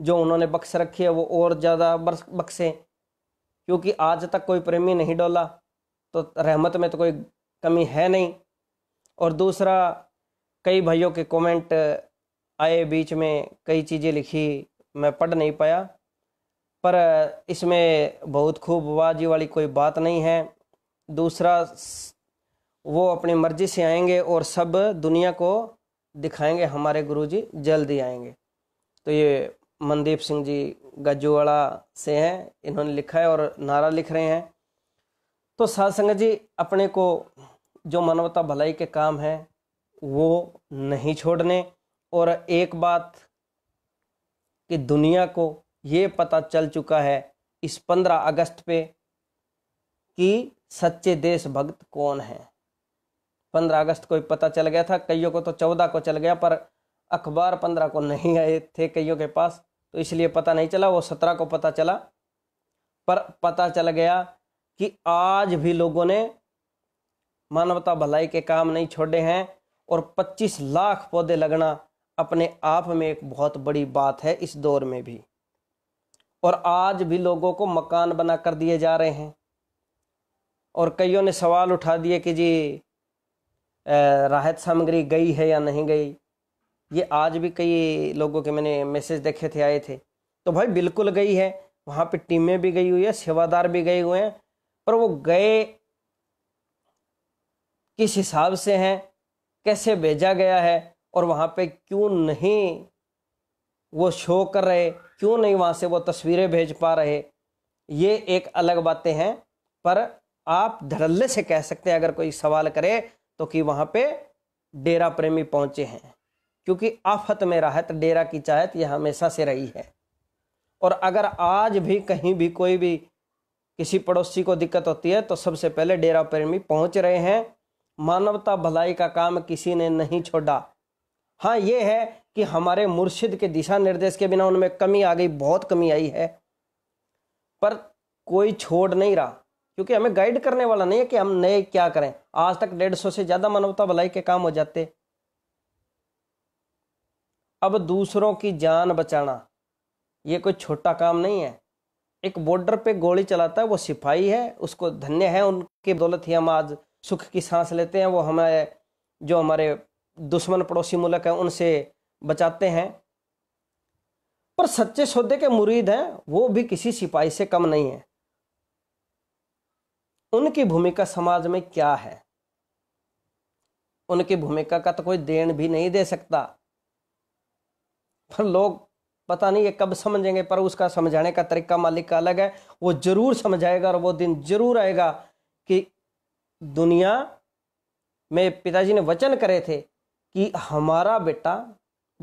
जो उन्होंने बख्श रखी है वो और ज़्यादा बख्शें क्योंकि आज तक कोई प्रेमी नहीं डोला तो रहमत में तो कोई कमी है नहीं और दूसरा कई भाइयों के कमेंट आए बीच में कई चीज़ें लिखी मैं पढ़ नहीं पाया पर इसमें बहुत खूब बाजी वाली कोई बात नहीं है दूसरा वो अपनी मर्ज़ी से आएंगे और सब दुनिया को दिखाएंगे हमारे जी जल्द ही आएंगे तो ये मनदीप सिंह जी गजुवाड़ा से हैं इन्होंने लिखा है और नारा लिख रहे हैं तो साध जी अपने को जो मानवता भलाई के काम है वो नहीं छोड़ने और एक बात कि दुनिया को ये पता चल चुका है इस पंद्रह अगस्त पे कि सच्चे देशभक्त कौन हैं पंद्रह अगस्त को पता चल गया था कईयों को तो चौदह को चल गया पर अखबार पंद्रह को नहीं आए थे कईयों के पास तो इसलिए पता नहीं चला वो सत्रह को पता चला पर पता चल गया कि आज भी लोगों ने मानवता भलाई के काम नहीं छोड़े हैं और 25 लाख पौधे लगना अपने आप में एक बहुत बड़ी बात है इस दौर में भी और आज भी लोगों को मकान बना कर दिए जा रहे हैं और कईयों ने सवाल उठा दिए कि जी राहत सामग्री गई है या नहीं गई ये आज भी कई लोगों के मैंने मैसेज देखे थे आए थे तो भाई बिल्कुल गई है वहाँ पे टीमें भी गई हुई है सेवादार भी गए हुए हैं पर वो गए किस हिसाब से हैं कैसे भेजा गया है और वहाँ पे क्यों नहीं वो शो कर रहे क्यों नहीं वहाँ से वो तस्वीरें भेज पा रहे ये एक अलग बातें हैं पर आप धड़ल्ले से कह सकते हैं अगर कोई सवाल करे तो कि वहाँ पे डेरा प्रेमी पहुँचे हैं क्योंकि आफत में राहत तो डेरा की चाहत यह हमेशा से रही है और अगर आज भी कहीं भी कोई भी किसी पड़ोसी को दिक्कत होती है तो सबसे पहले डेरा प्रेमी पहुँच रहे हैं मानवता भलाई का काम किसी ने नहीं छोड़ा हाँ ये है कि हमारे मुर्शिद के दिशा निर्देश के बिना उनमें कमी आ गई बहुत कमी आई है पर कोई छोड़ नहीं रहा क्योंकि हमें गाइड करने वाला नहीं है कि हम नए क्या करें आज तक डेढ़ सौ से ज़्यादा मानवता भलाई के काम हो जाते अब दूसरों की जान बचाना ये कोई छोटा काम नहीं है एक बॉर्डर पे गोली चलाता है वो सिपाही है उसको धन्य है उनके दौलत ही हम आज सुख की सांस लेते हैं वो हमें जो हमारे दुश्मन पड़ोसी मुल्क हैं उनसे बचाते हैं पर सच्चे सौदे के मुरीद हैं वो भी किसी सिपाही से कम नहीं है उनकी भूमिका समाज में क्या है उनकी भूमिका का तो कोई देन भी नहीं दे सकता पर लोग पता नहीं ये कब समझेंगे पर उसका समझाने का तरीका मालिक का अलग है वो जरूर समझाएगा और वो दिन जरूर आएगा कि दुनिया में पिताजी ने वचन करे थे कि हमारा बेटा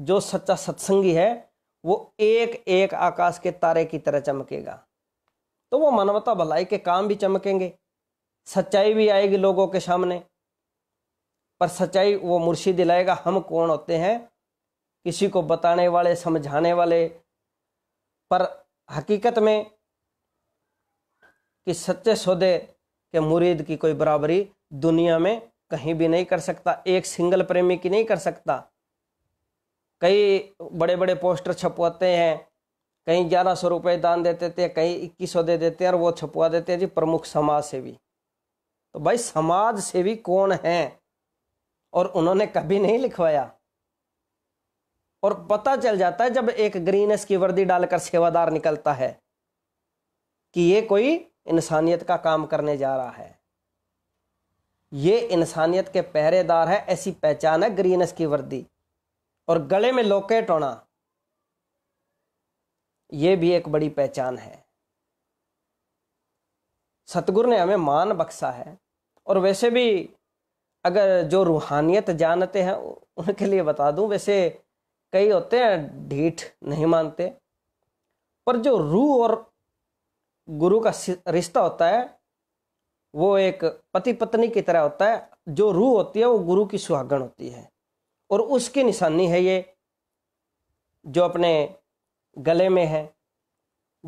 जो सच्चा सत्संगी है वो एक एक आकाश के तारे की तरह चमकेगा तो वो मानवता भलाई के काम भी चमकेंगे सच्चाई भी आएगी लोगों के सामने पर सच्चाई वो मुर्शी दिलाएगा हम कौन होते हैं किसी को बताने वाले समझाने वाले पर हकीकत में कि सच्चे सौदे के मुरीद की कोई बराबरी दुनिया में कहीं भी नहीं कर सकता एक सिंगल प्रेमी की नहीं कर सकता कई बड़े बड़े पोस्टर छपवाते हैं कहीं ग्यारह सौ रुपये दान देते थे कहीं इक्कीस सौ दे देते हैं और वो छपवा देते हैं जी प्रमुख समाज से भी तो भाई समाज सेवी कौन है और उन्होंने कभी नहीं लिखवाया और पता चल जाता है जब एक ग्रीनस की वर्दी डालकर सेवादार निकलता है कि ये कोई इंसानियत का काम करने जा रहा है ये इंसानियत के पहरेदार है ऐसी पहचान है ग्रीनस की वर्दी और गले में लोकेट होना ये भी एक बड़ी पहचान है सतगुरु ने हमें मान बख्शा है और वैसे भी अगर जो रूहानियत जानते हैं उनके लिए बता दूं वैसे कई होते हैं ढीठ नहीं मानते पर जो रूह और गुरु का रिश्ता होता है वो एक पति पत्नी की तरह होता है जो रूह होती है वो गुरु की सुहागण होती है और उसकी निशानी है ये जो अपने गले में है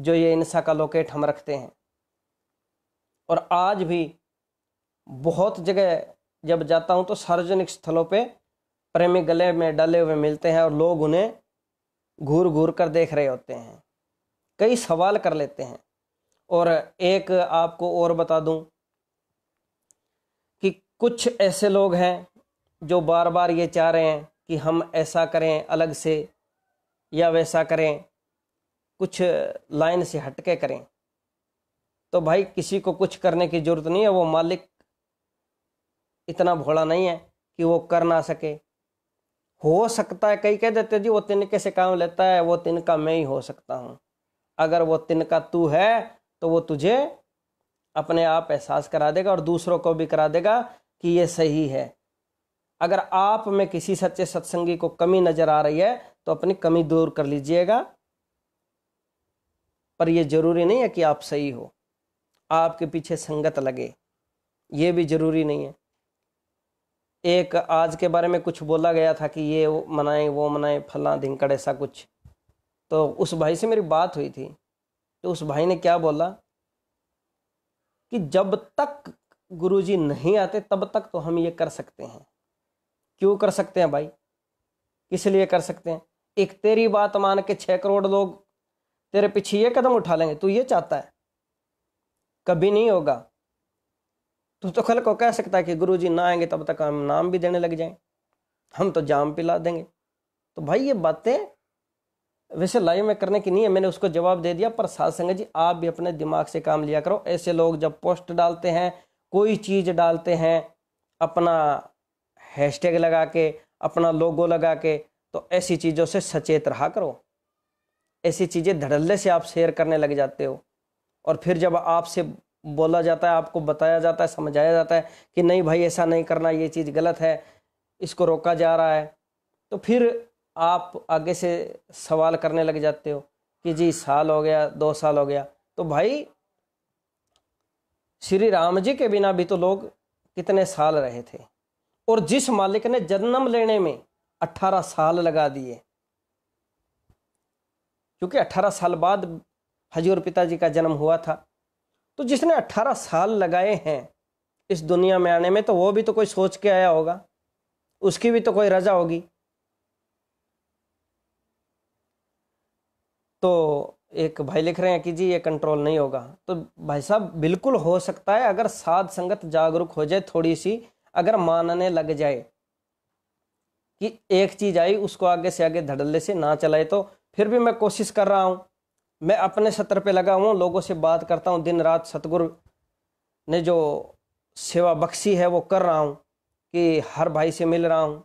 जो ये इंसा का लोकेट हम रखते हैं और आज भी बहुत जगह जब जाता हूँ तो सार्वजनिक स्थलों पे प्रेमी गले में डले हुए मिलते हैं और लोग उन्हें घूर घूर कर देख रहे होते हैं कई सवाल कर लेते हैं और एक आपको और बता दूं कि कुछ ऐसे लोग हैं जो बार बार ये चाह रहे हैं कि हम ऐसा करें अलग से या वैसा करें कुछ लाइन से हटके करें तो भाई किसी को कुछ करने की ज़रूरत नहीं है वो मालिक इतना भोला नहीं है कि वो कर ना सके हो सकता है कई कह देते जी वो तिनके से काम लेता है वो तिनका मैं ही हो सकता हूँ अगर वो तिनका तू है तो वो तुझे अपने आप एहसास करा देगा और दूसरों को भी करा देगा कि ये सही है अगर आप में किसी सच्चे सत्संगी को कमी नज़र आ रही है तो अपनी कमी दूर कर लीजिएगा पर यह जरूरी नहीं है कि आप सही हो आपके पीछे संगत लगे ये भी जरूरी नहीं है एक आज के बारे में कुछ बोला गया था कि ये मनाएं वो मनाएं फला धिंकड़ ऐसा कुछ तो उस भाई से मेरी बात हुई थी तो उस भाई ने क्या बोला कि जब तक गुरुजी नहीं आते तब तक तो हम ये कर सकते हैं क्यों कर सकते हैं भाई किस लिए कर सकते हैं एक तेरी बात मान के छः करोड़ लोग तेरे पीछे ये कदम उठा लेंगे तू ये चाहता है कभी नहीं होगा तो, तो खल को कह सकता है कि गुरु जी ना आएंगे तब तक हम नाम भी देने लग जाएं हम तो जाम पिला देंगे तो भाई ये बातें वैसे लाइव में करने की नहीं है मैंने उसको जवाब दे दिया पर साध जी आप भी अपने दिमाग से काम लिया करो ऐसे लोग जब पोस्ट डालते हैं कोई चीज़ डालते हैं अपना हैशटैग लगा के अपना लोगो लगा के तो ऐसी चीज़ों से सचेत रहा करो ऐसी चीज़ें धड़ल्ले से आप शेयर करने लग जाते हो और फिर जब आपसे बोला जाता है आपको बताया जाता है समझाया जाता है कि नहीं भाई ऐसा नहीं करना ये चीज़ गलत है इसको रोका जा रहा है तो फिर आप आगे से सवाल करने लग जाते हो कि जी साल हो गया दो साल हो गया तो भाई श्री राम जी के बिना भी तो लोग कितने साल रहे थे और जिस मालिक ने जन्म लेने में अट्ठारह साल लगा दिए क्योंकि अट्ठारह साल बाद हजूर पिताजी का जन्म हुआ था तो जिसने 18 साल लगाए हैं इस दुनिया में आने में तो वो भी तो कोई सोच के आया होगा उसकी भी तो कोई रजा होगी तो एक भाई लिख रहे हैं कि जी ये कंट्रोल नहीं होगा तो भाई साहब बिल्कुल हो सकता है अगर साध संगत जागरूक हो जाए थोड़ी सी अगर मानने लग जाए कि एक चीज़ आई उसको आगे से आगे धड़ल्ले से ना चलाए तो फिर भी मैं कोशिश कर रहा हूं मैं अपने सत्र पे लगा हुआ लोगों से बात करता हूँ दिन रात सतगुरु ने जो सेवा बख्शी है वो कर रहा हूँ कि हर भाई से मिल रहा हूँ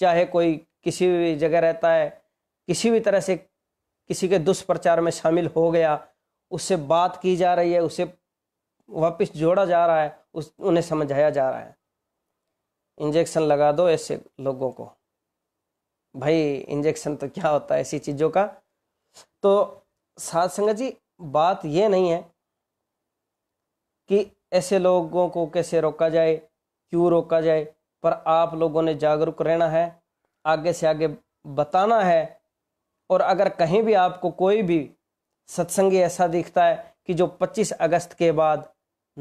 चाहे कोई किसी भी जगह रहता है किसी भी तरह से किसी के दुष्प्रचार में शामिल हो गया उससे बात की जा रही है उसे वापस जोड़ा जा रहा है उस उन्हें समझाया जा रहा है इंजेक्शन लगा दो ऐसे लोगों को भाई इंजेक्शन तो क्या होता है ऐसी चीज़ों का तो साध संगत जी बात यह नहीं है कि ऐसे लोगों को कैसे रोका जाए क्यों रोका जाए पर आप लोगों ने जागरूक रहना है आगे से आगे बताना है और अगर कहीं भी आपको कोई भी सत्संगी ऐसा दिखता है कि जो 25 अगस्त के बाद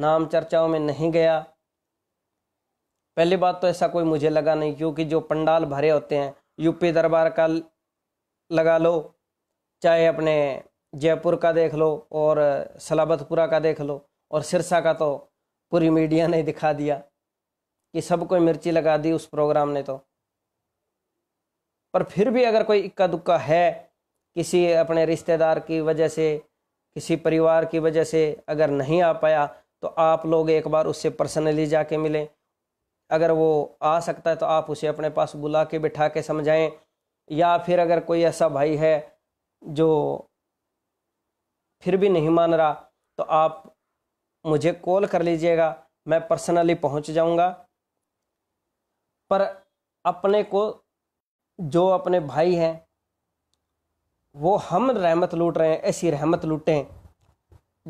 नाम चर्चाओं में नहीं गया पहली बात तो ऐसा कोई मुझे लगा नहीं क्योंकि जो पंडाल भरे होते हैं यूपी दरबार का लगा लो चाहे अपने जयपुर का देख लो और सलाबतपुरा का देख लो और सिरसा का तो पूरी मीडिया ने दिखा दिया कि सब कोई मिर्ची लगा दी उस प्रोग्राम ने तो पर फिर भी अगर कोई इक्का दुक्का है किसी अपने रिश्तेदार की वजह से किसी परिवार की वजह से अगर नहीं आ पाया तो आप लोग एक बार उससे पर्सनली जाके मिलें अगर वो आ सकता है तो आप उसे अपने पास बुला के बिठा के समझाएं या फिर अगर कोई ऐसा भाई है जो फिर भी नहीं मान रहा तो आप मुझे कॉल कर लीजिएगा मैं पर्सनली पहुंच जाऊंगा पर अपने को जो अपने भाई हैं वो हम रहमत लूट रहे हैं ऐसी रहमत लूटें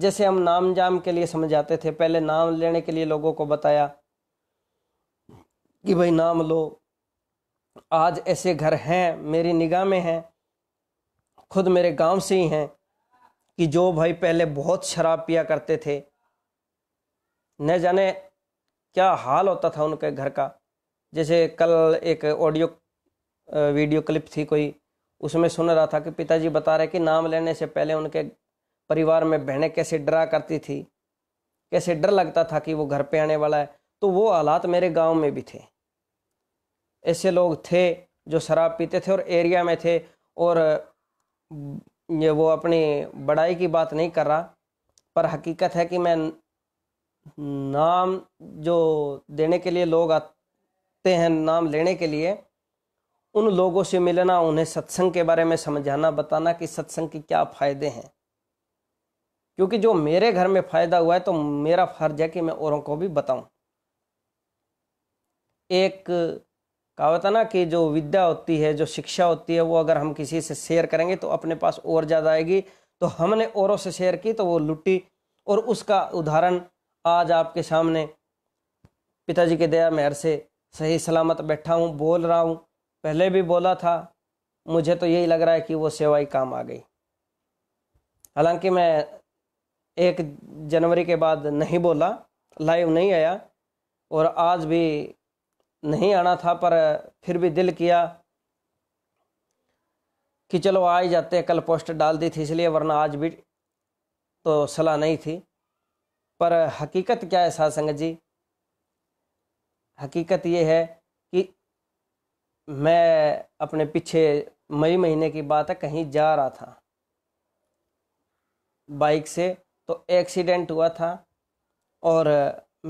जैसे हम नाम जाम के लिए समझ जाते थे पहले नाम लेने के लिए लोगों को बताया कि भाई नाम लो आज ऐसे घर हैं मेरी निगाह में हैं खुद मेरे गांव से ही हैं कि जो भाई पहले बहुत शराब पिया करते थे न जाने क्या हाल होता था उनके घर का जैसे कल एक ऑडियो वीडियो क्लिप थी कोई उसमें सुन रहा था कि पिताजी बता रहे कि नाम लेने से पहले उनके परिवार में बहनें कैसे डरा करती थी कैसे डर लगता था कि वो घर पे आने वाला है तो वो हालात मेरे गांव में भी थे ऐसे लोग थे जो शराब पीते थे और एरिया में थे और ये वो अपनी बड़ाई की बात नहीं कर रहा पर हकीकत है कि मैं नाम जो देने के लिए लोग आते हैं नाम लेने के लिए उन लोगों से मिलना उन्हें सत्संग के बारे में समझाना बताना कि सत्संग के क्या फ़ायदे हैं क्योंकि जो मेरे घर में फ़ायदा हुआ है तो मेरा फर्ज है कि मैं औरों को भी बताऊं एक कहा होता ना कि जो विद्या होती है जो शिक्षा होती है वो अगर हम किसी से शेयर करेंगे तो अपने पास और ज़्यादा आएगी तो हमने औरों से शेयर की तो वो लुटी और उसका उदाहरण आज आपके सामने पिताजी के दया मेहर से सही सलामत बैठा हूँ बोल रहा हूँ पहले भी बोला था मुझे तो यही लग रहा है कि वो सेवाई काम आ गई हालांकि मैं एक जनवरी के बाद नहीं बोला लाइव नहीं आया और आज भी नहीं आना था पर फिर भी दिल किया कि चलो आ ही जाते कल पोस्टर डाल दी थी इसलिए वरना आज भी तो सलाह नहीं थी पर हकीकत क्या है साध संगत जी हकीकत ये है कि मैं अपने पीछे मई महीने की बात है कहीं जा रहा था बाइक से तो एक्सीडेंट हुआ था और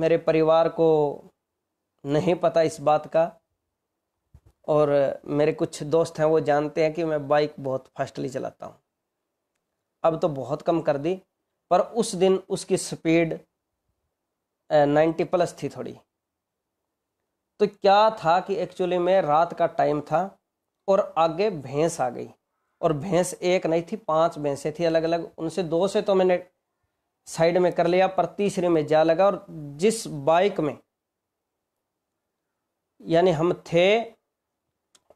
मेरे परिवार को नहीं पता इस बात का और मेरे कुछ दोस्त हैं वो जानते हैं कि मैं बाइक बहुत फास्टली चलाता हूँ अब तो बहुत कम कर दी पर उस दिन उसकी स्पीड नाइन्टी प्लस थी थोड़ी तो क्या था कि एक्चुअली में रात का टाइम था और आगे भैंस आ गई और भैंस एक नहीं थी पांच भैंसें थी अलग अलग उनसे दो से तो मैंने साइड में कर लिया पर तीसरे में जा लगा और जिस बाइक में यानी हम थे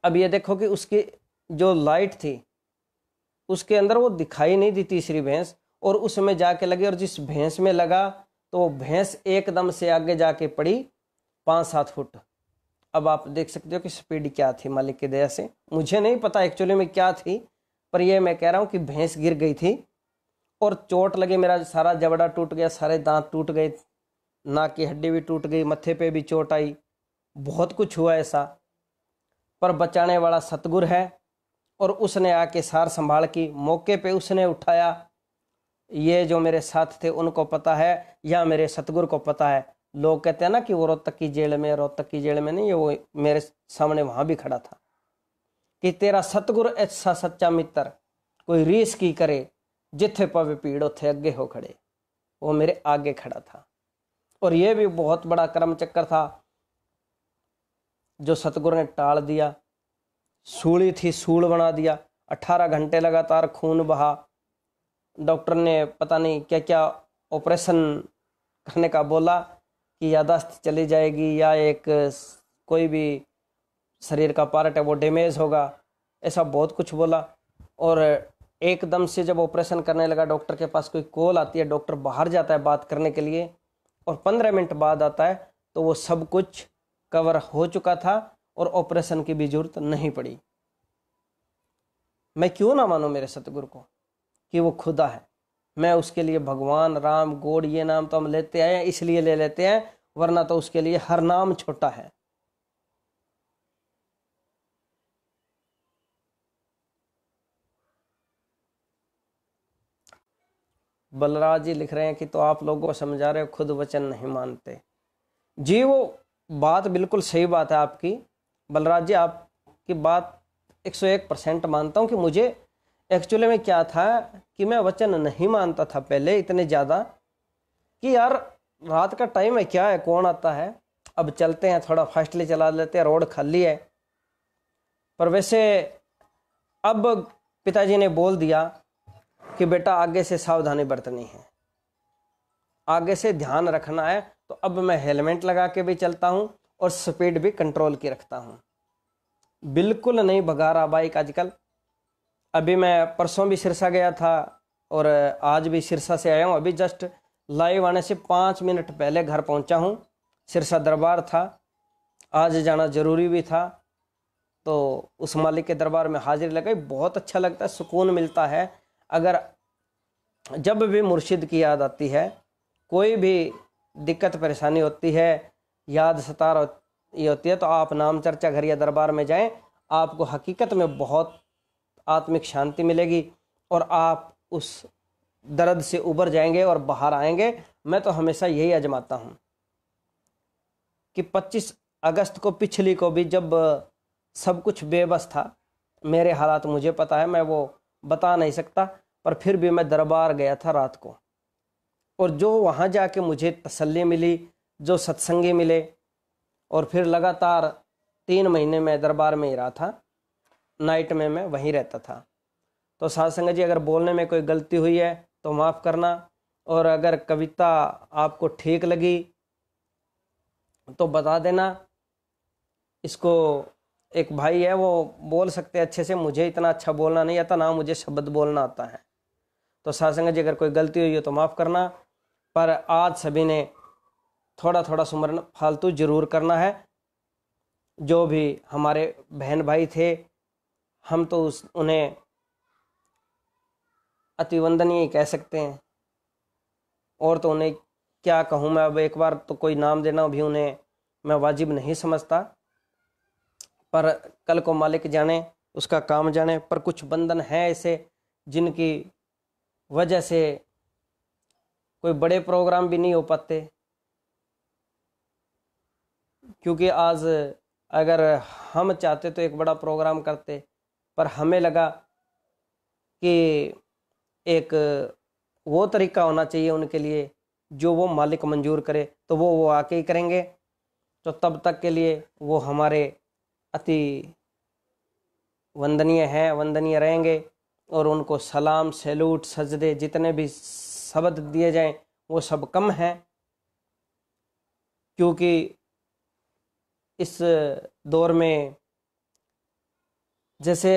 अब ये देखो कि उसकी जो लाइट थी उसके अंदर वो दिखाई नहीं दी तीसरी भैंस और उसमें जाके लगी और जिस भैंस में लगा तो वो भैंस एकदम से आगे जाके पड़ी पाँच सात फुट अब आप देख सकते हो कि स्पीड क्या थी मालिक की दया से मुझे नहीं पता एक्चुअली में क्या थी पर यह मैं कह रहा हूँ कि भैंस गिर गई थी और चोट लगी मेरा सारा जबड़ा टूट गया सारे दांत टूट गए नाक की हड्डी भी टूट गई मत्थे पे भी चोट आई बहुत कुछ हुआ ऐसा पर बचाने वाला सतगुर है और उसने आके सार संभाल की मौके पे उसने उठाया ये जो मेरे साथ थे उनको पता है या मेरे सतगुर को पता है लोग कहते हैं ना कि वो रोहतक की जेल में रोहतक की जेल में नहीं वो मेरे सामने वहाँ भी खड़ा था कि तेरा सतगुर ऐसा सच्चा मित्र कोई रीस की करे जिथे पवे पीड़ थे अगे हो खड़े वो मेरे आगे खड़ा था और ये भी बहुत बड़ा कर्म चक्कर था जो सतगुरु ने टाल दिया सूली थी सूल बना दिया अट्ठारह घंटे लगातार खून बहा डॉक्टर ने पता नहीं क्या क्या ऑपरेशन करने का बोला कि यादाश्त चली जाएगी या एक कोई भी शरीर का पार्ट है वो डैमेज होगा ऐसा बहुत कुछ बोला और एकदम से जब ऑपरेशन करने लगा डॉक्टर के पास कोई कॉल आती है डॉक्टर बाहर जाता है बात करने के लिए और पंद्रह मिनट बाद आता है तो वो सब कुछ कवर हो चुका था और ऑपरेशन की भी जरूरत नहीं पड़ी मैं क्यों ना मानूं मेरे सतगुरु को कि वो खुदा है मैं उसके लिए भगवान राम गोड ये नाम तो हम लेते आए इसलिए ले लेते हैं वरना तो उसके लिए हर नाम छोटा है बलराज जी लिख रहे हैं कि तो आप लोगों को समझा रहे हो खुद वचन नहीं मानते जी वो बात बिल्कुल सही बात है आपकी बलराज जी आपकी बात 101 परसेंट मानता हूँ कि मुझे एक्चुअली में क्या था कि मैं वचन नहीं मानता था पहले इतने ज़्यादा कि यार रात का टाइम है क्या है कौन आता है अब चलते हैं थोड़ा फास्टली चला लेते हैं रोड खाली है पर वैसे अब पिताजी ने बोल दिया कि बेटा आगे से सावधानी बरतनी है आगे से ध्यान रखना है तो अब मैं हेलमेट लगा के भी चलता हूँ और स्पीड भी कंट्रोल की रखता हूँ बिल्कुल नहीं भगा रहा बाइक आजकल अभी मैं परसों भी सिरसा गया था और आज भी सिरसा से आया हूँ अभी जस्ट लाइव आने से पाँच मिनट पहले घर पहुँचा हूँ सिरसा दरबार था आज जाना ज़रूरी भी था तो उस मालिक के दरबार में हाजिर लगाई बहुत अच्छा लगता है सुकून मिलता है अगर जब भी मुर्शिद की याद आती है कोई भी दिक्कत परेशानी होती है याद सतार ये होती है तो आप नाम चर्चा घर या दरबार में जाएं आपको हकीकत में बहुत आत्मिक शांति मिलेगी और आप उस दर्द से उबर जाएंगे और बाहर आएंगे मैं तो हमेशा यही आजमाता हूँ कि 25 अगस्त को पिछली को भी जब सब कुछ बेबस था मेरे हालात मुझे पता है मैं वो बता नहीं सकता पर फिर भी मैं दरबार गया था रात को और जो वहाँ जाके मुझे तसल्ली मिली जो सत्संगी मिले और फिर लगातार तीन महीने में दरबार में ही रहा था नाइट में मैं वहीं रहता था तो साध संग जी अगर बोलने में कोई गलती हुई है तो माफ़ करना और अगर कविता आपको ठीक लगी तो बता देना इसको एक भाई है वो बोल सकते अच्छे से मुझे इतना अच्छा बोलना नहीं आता ना मुझे शब्द बोलना आता है तो साध जी अगर कोई गलती हुई है तो माफ़ करना पर आज सभी ने थोड़ा थोड़ा सुमरन फालतू जरूर करना है जो भी हमारे बहन भाई थे हम तो उस उन्हें अतिवंदनीय कह सकते हैं और तो उन्हें क्या कहूँ मैं अब एक बार तो कोई नाम देना भी उन्हें मैं वाजिब नहीं समझता पर कल को मालिक जाने उसका काम जाने पर कुछ बंधन हैं ऐसे जिनकी वजह से कोई बड़े प्रोग्राम भी नहीं हो पाते क्योंकि आज अगर हम चाहते तो एक बड़ा प्रोग्राम करते पर हमें लगा कि एक वो तरीका होना चाहिए उनके लिए जो वो मालिक मंजूर करे तो वो वो आके ही करेंगे तो तब तक के लिए वो हमारे अति वंदनीय हैं वंदनीय रहेंगे और उनको सलाम सैल्यूट सजदे जितने भी शब्द दिए जाएं वो सब कम है क्योंकि इस दौर में जैसे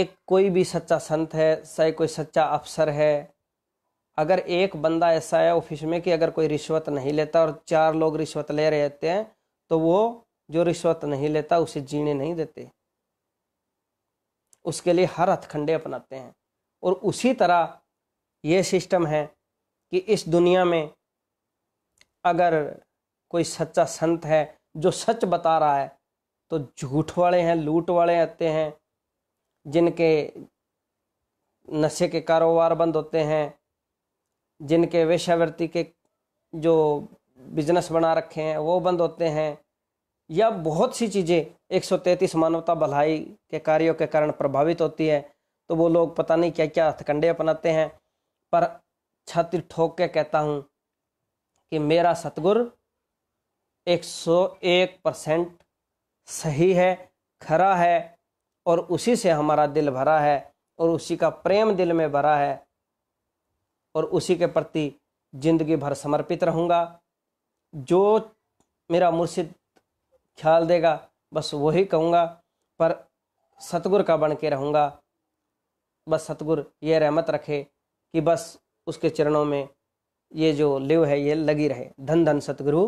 एक कोई भी सच्चा संत है चाहे कोई सच्चा अफसर है अगर एक बंदा ऐसा है ऑफिस में कि अगर कोई रिश्वत नहीं लेता और चार लोग रिश्वत ले रहे होते हैं तो वो जो रिश्वत नहीं लेता उसे जीने नहीं देते उसके लिए हर हथखंडे अपनाते हैं और उसी तरह ये सिस्टम है कि इस दुनिया में अगर कोई सच्चा संत है जो सच बता रहा है तो झूठ वाले हैं लूट वाले आते हैं जिनके नशे के कारोबार बंद होते हैं जिनके वेशावृत्ति के जो बिजनेस बना रखे हैं वो बंद होते हैं या बहुत सी चीज़ें 133 मानवता भलाई के कार्यों के कारण प्रभावित होती है तो वो लोग पता नहीं क्या क्या हथकंडे अपनाते हैं पर छाती ठोक के कहता हूँ कि मेरा सतगुर 101 परसेंट सही है खरा है और उसी से हमारा दिल भरा है और उसी का प्रेम दिल में भरा है और उसी के प्रति जिंदगी भर समर्पित रहूँगा जो मेरा मुर्शिद ख्याल देगा बस वही कहूँगा पर सतगुर का बन के रहूँगा बस सतगुर ये रहमत रखे कि बस उसके चरणों में ये जो लिव है ये लगी रहे धन धन सतगुरु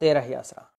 तेरा ही आसरा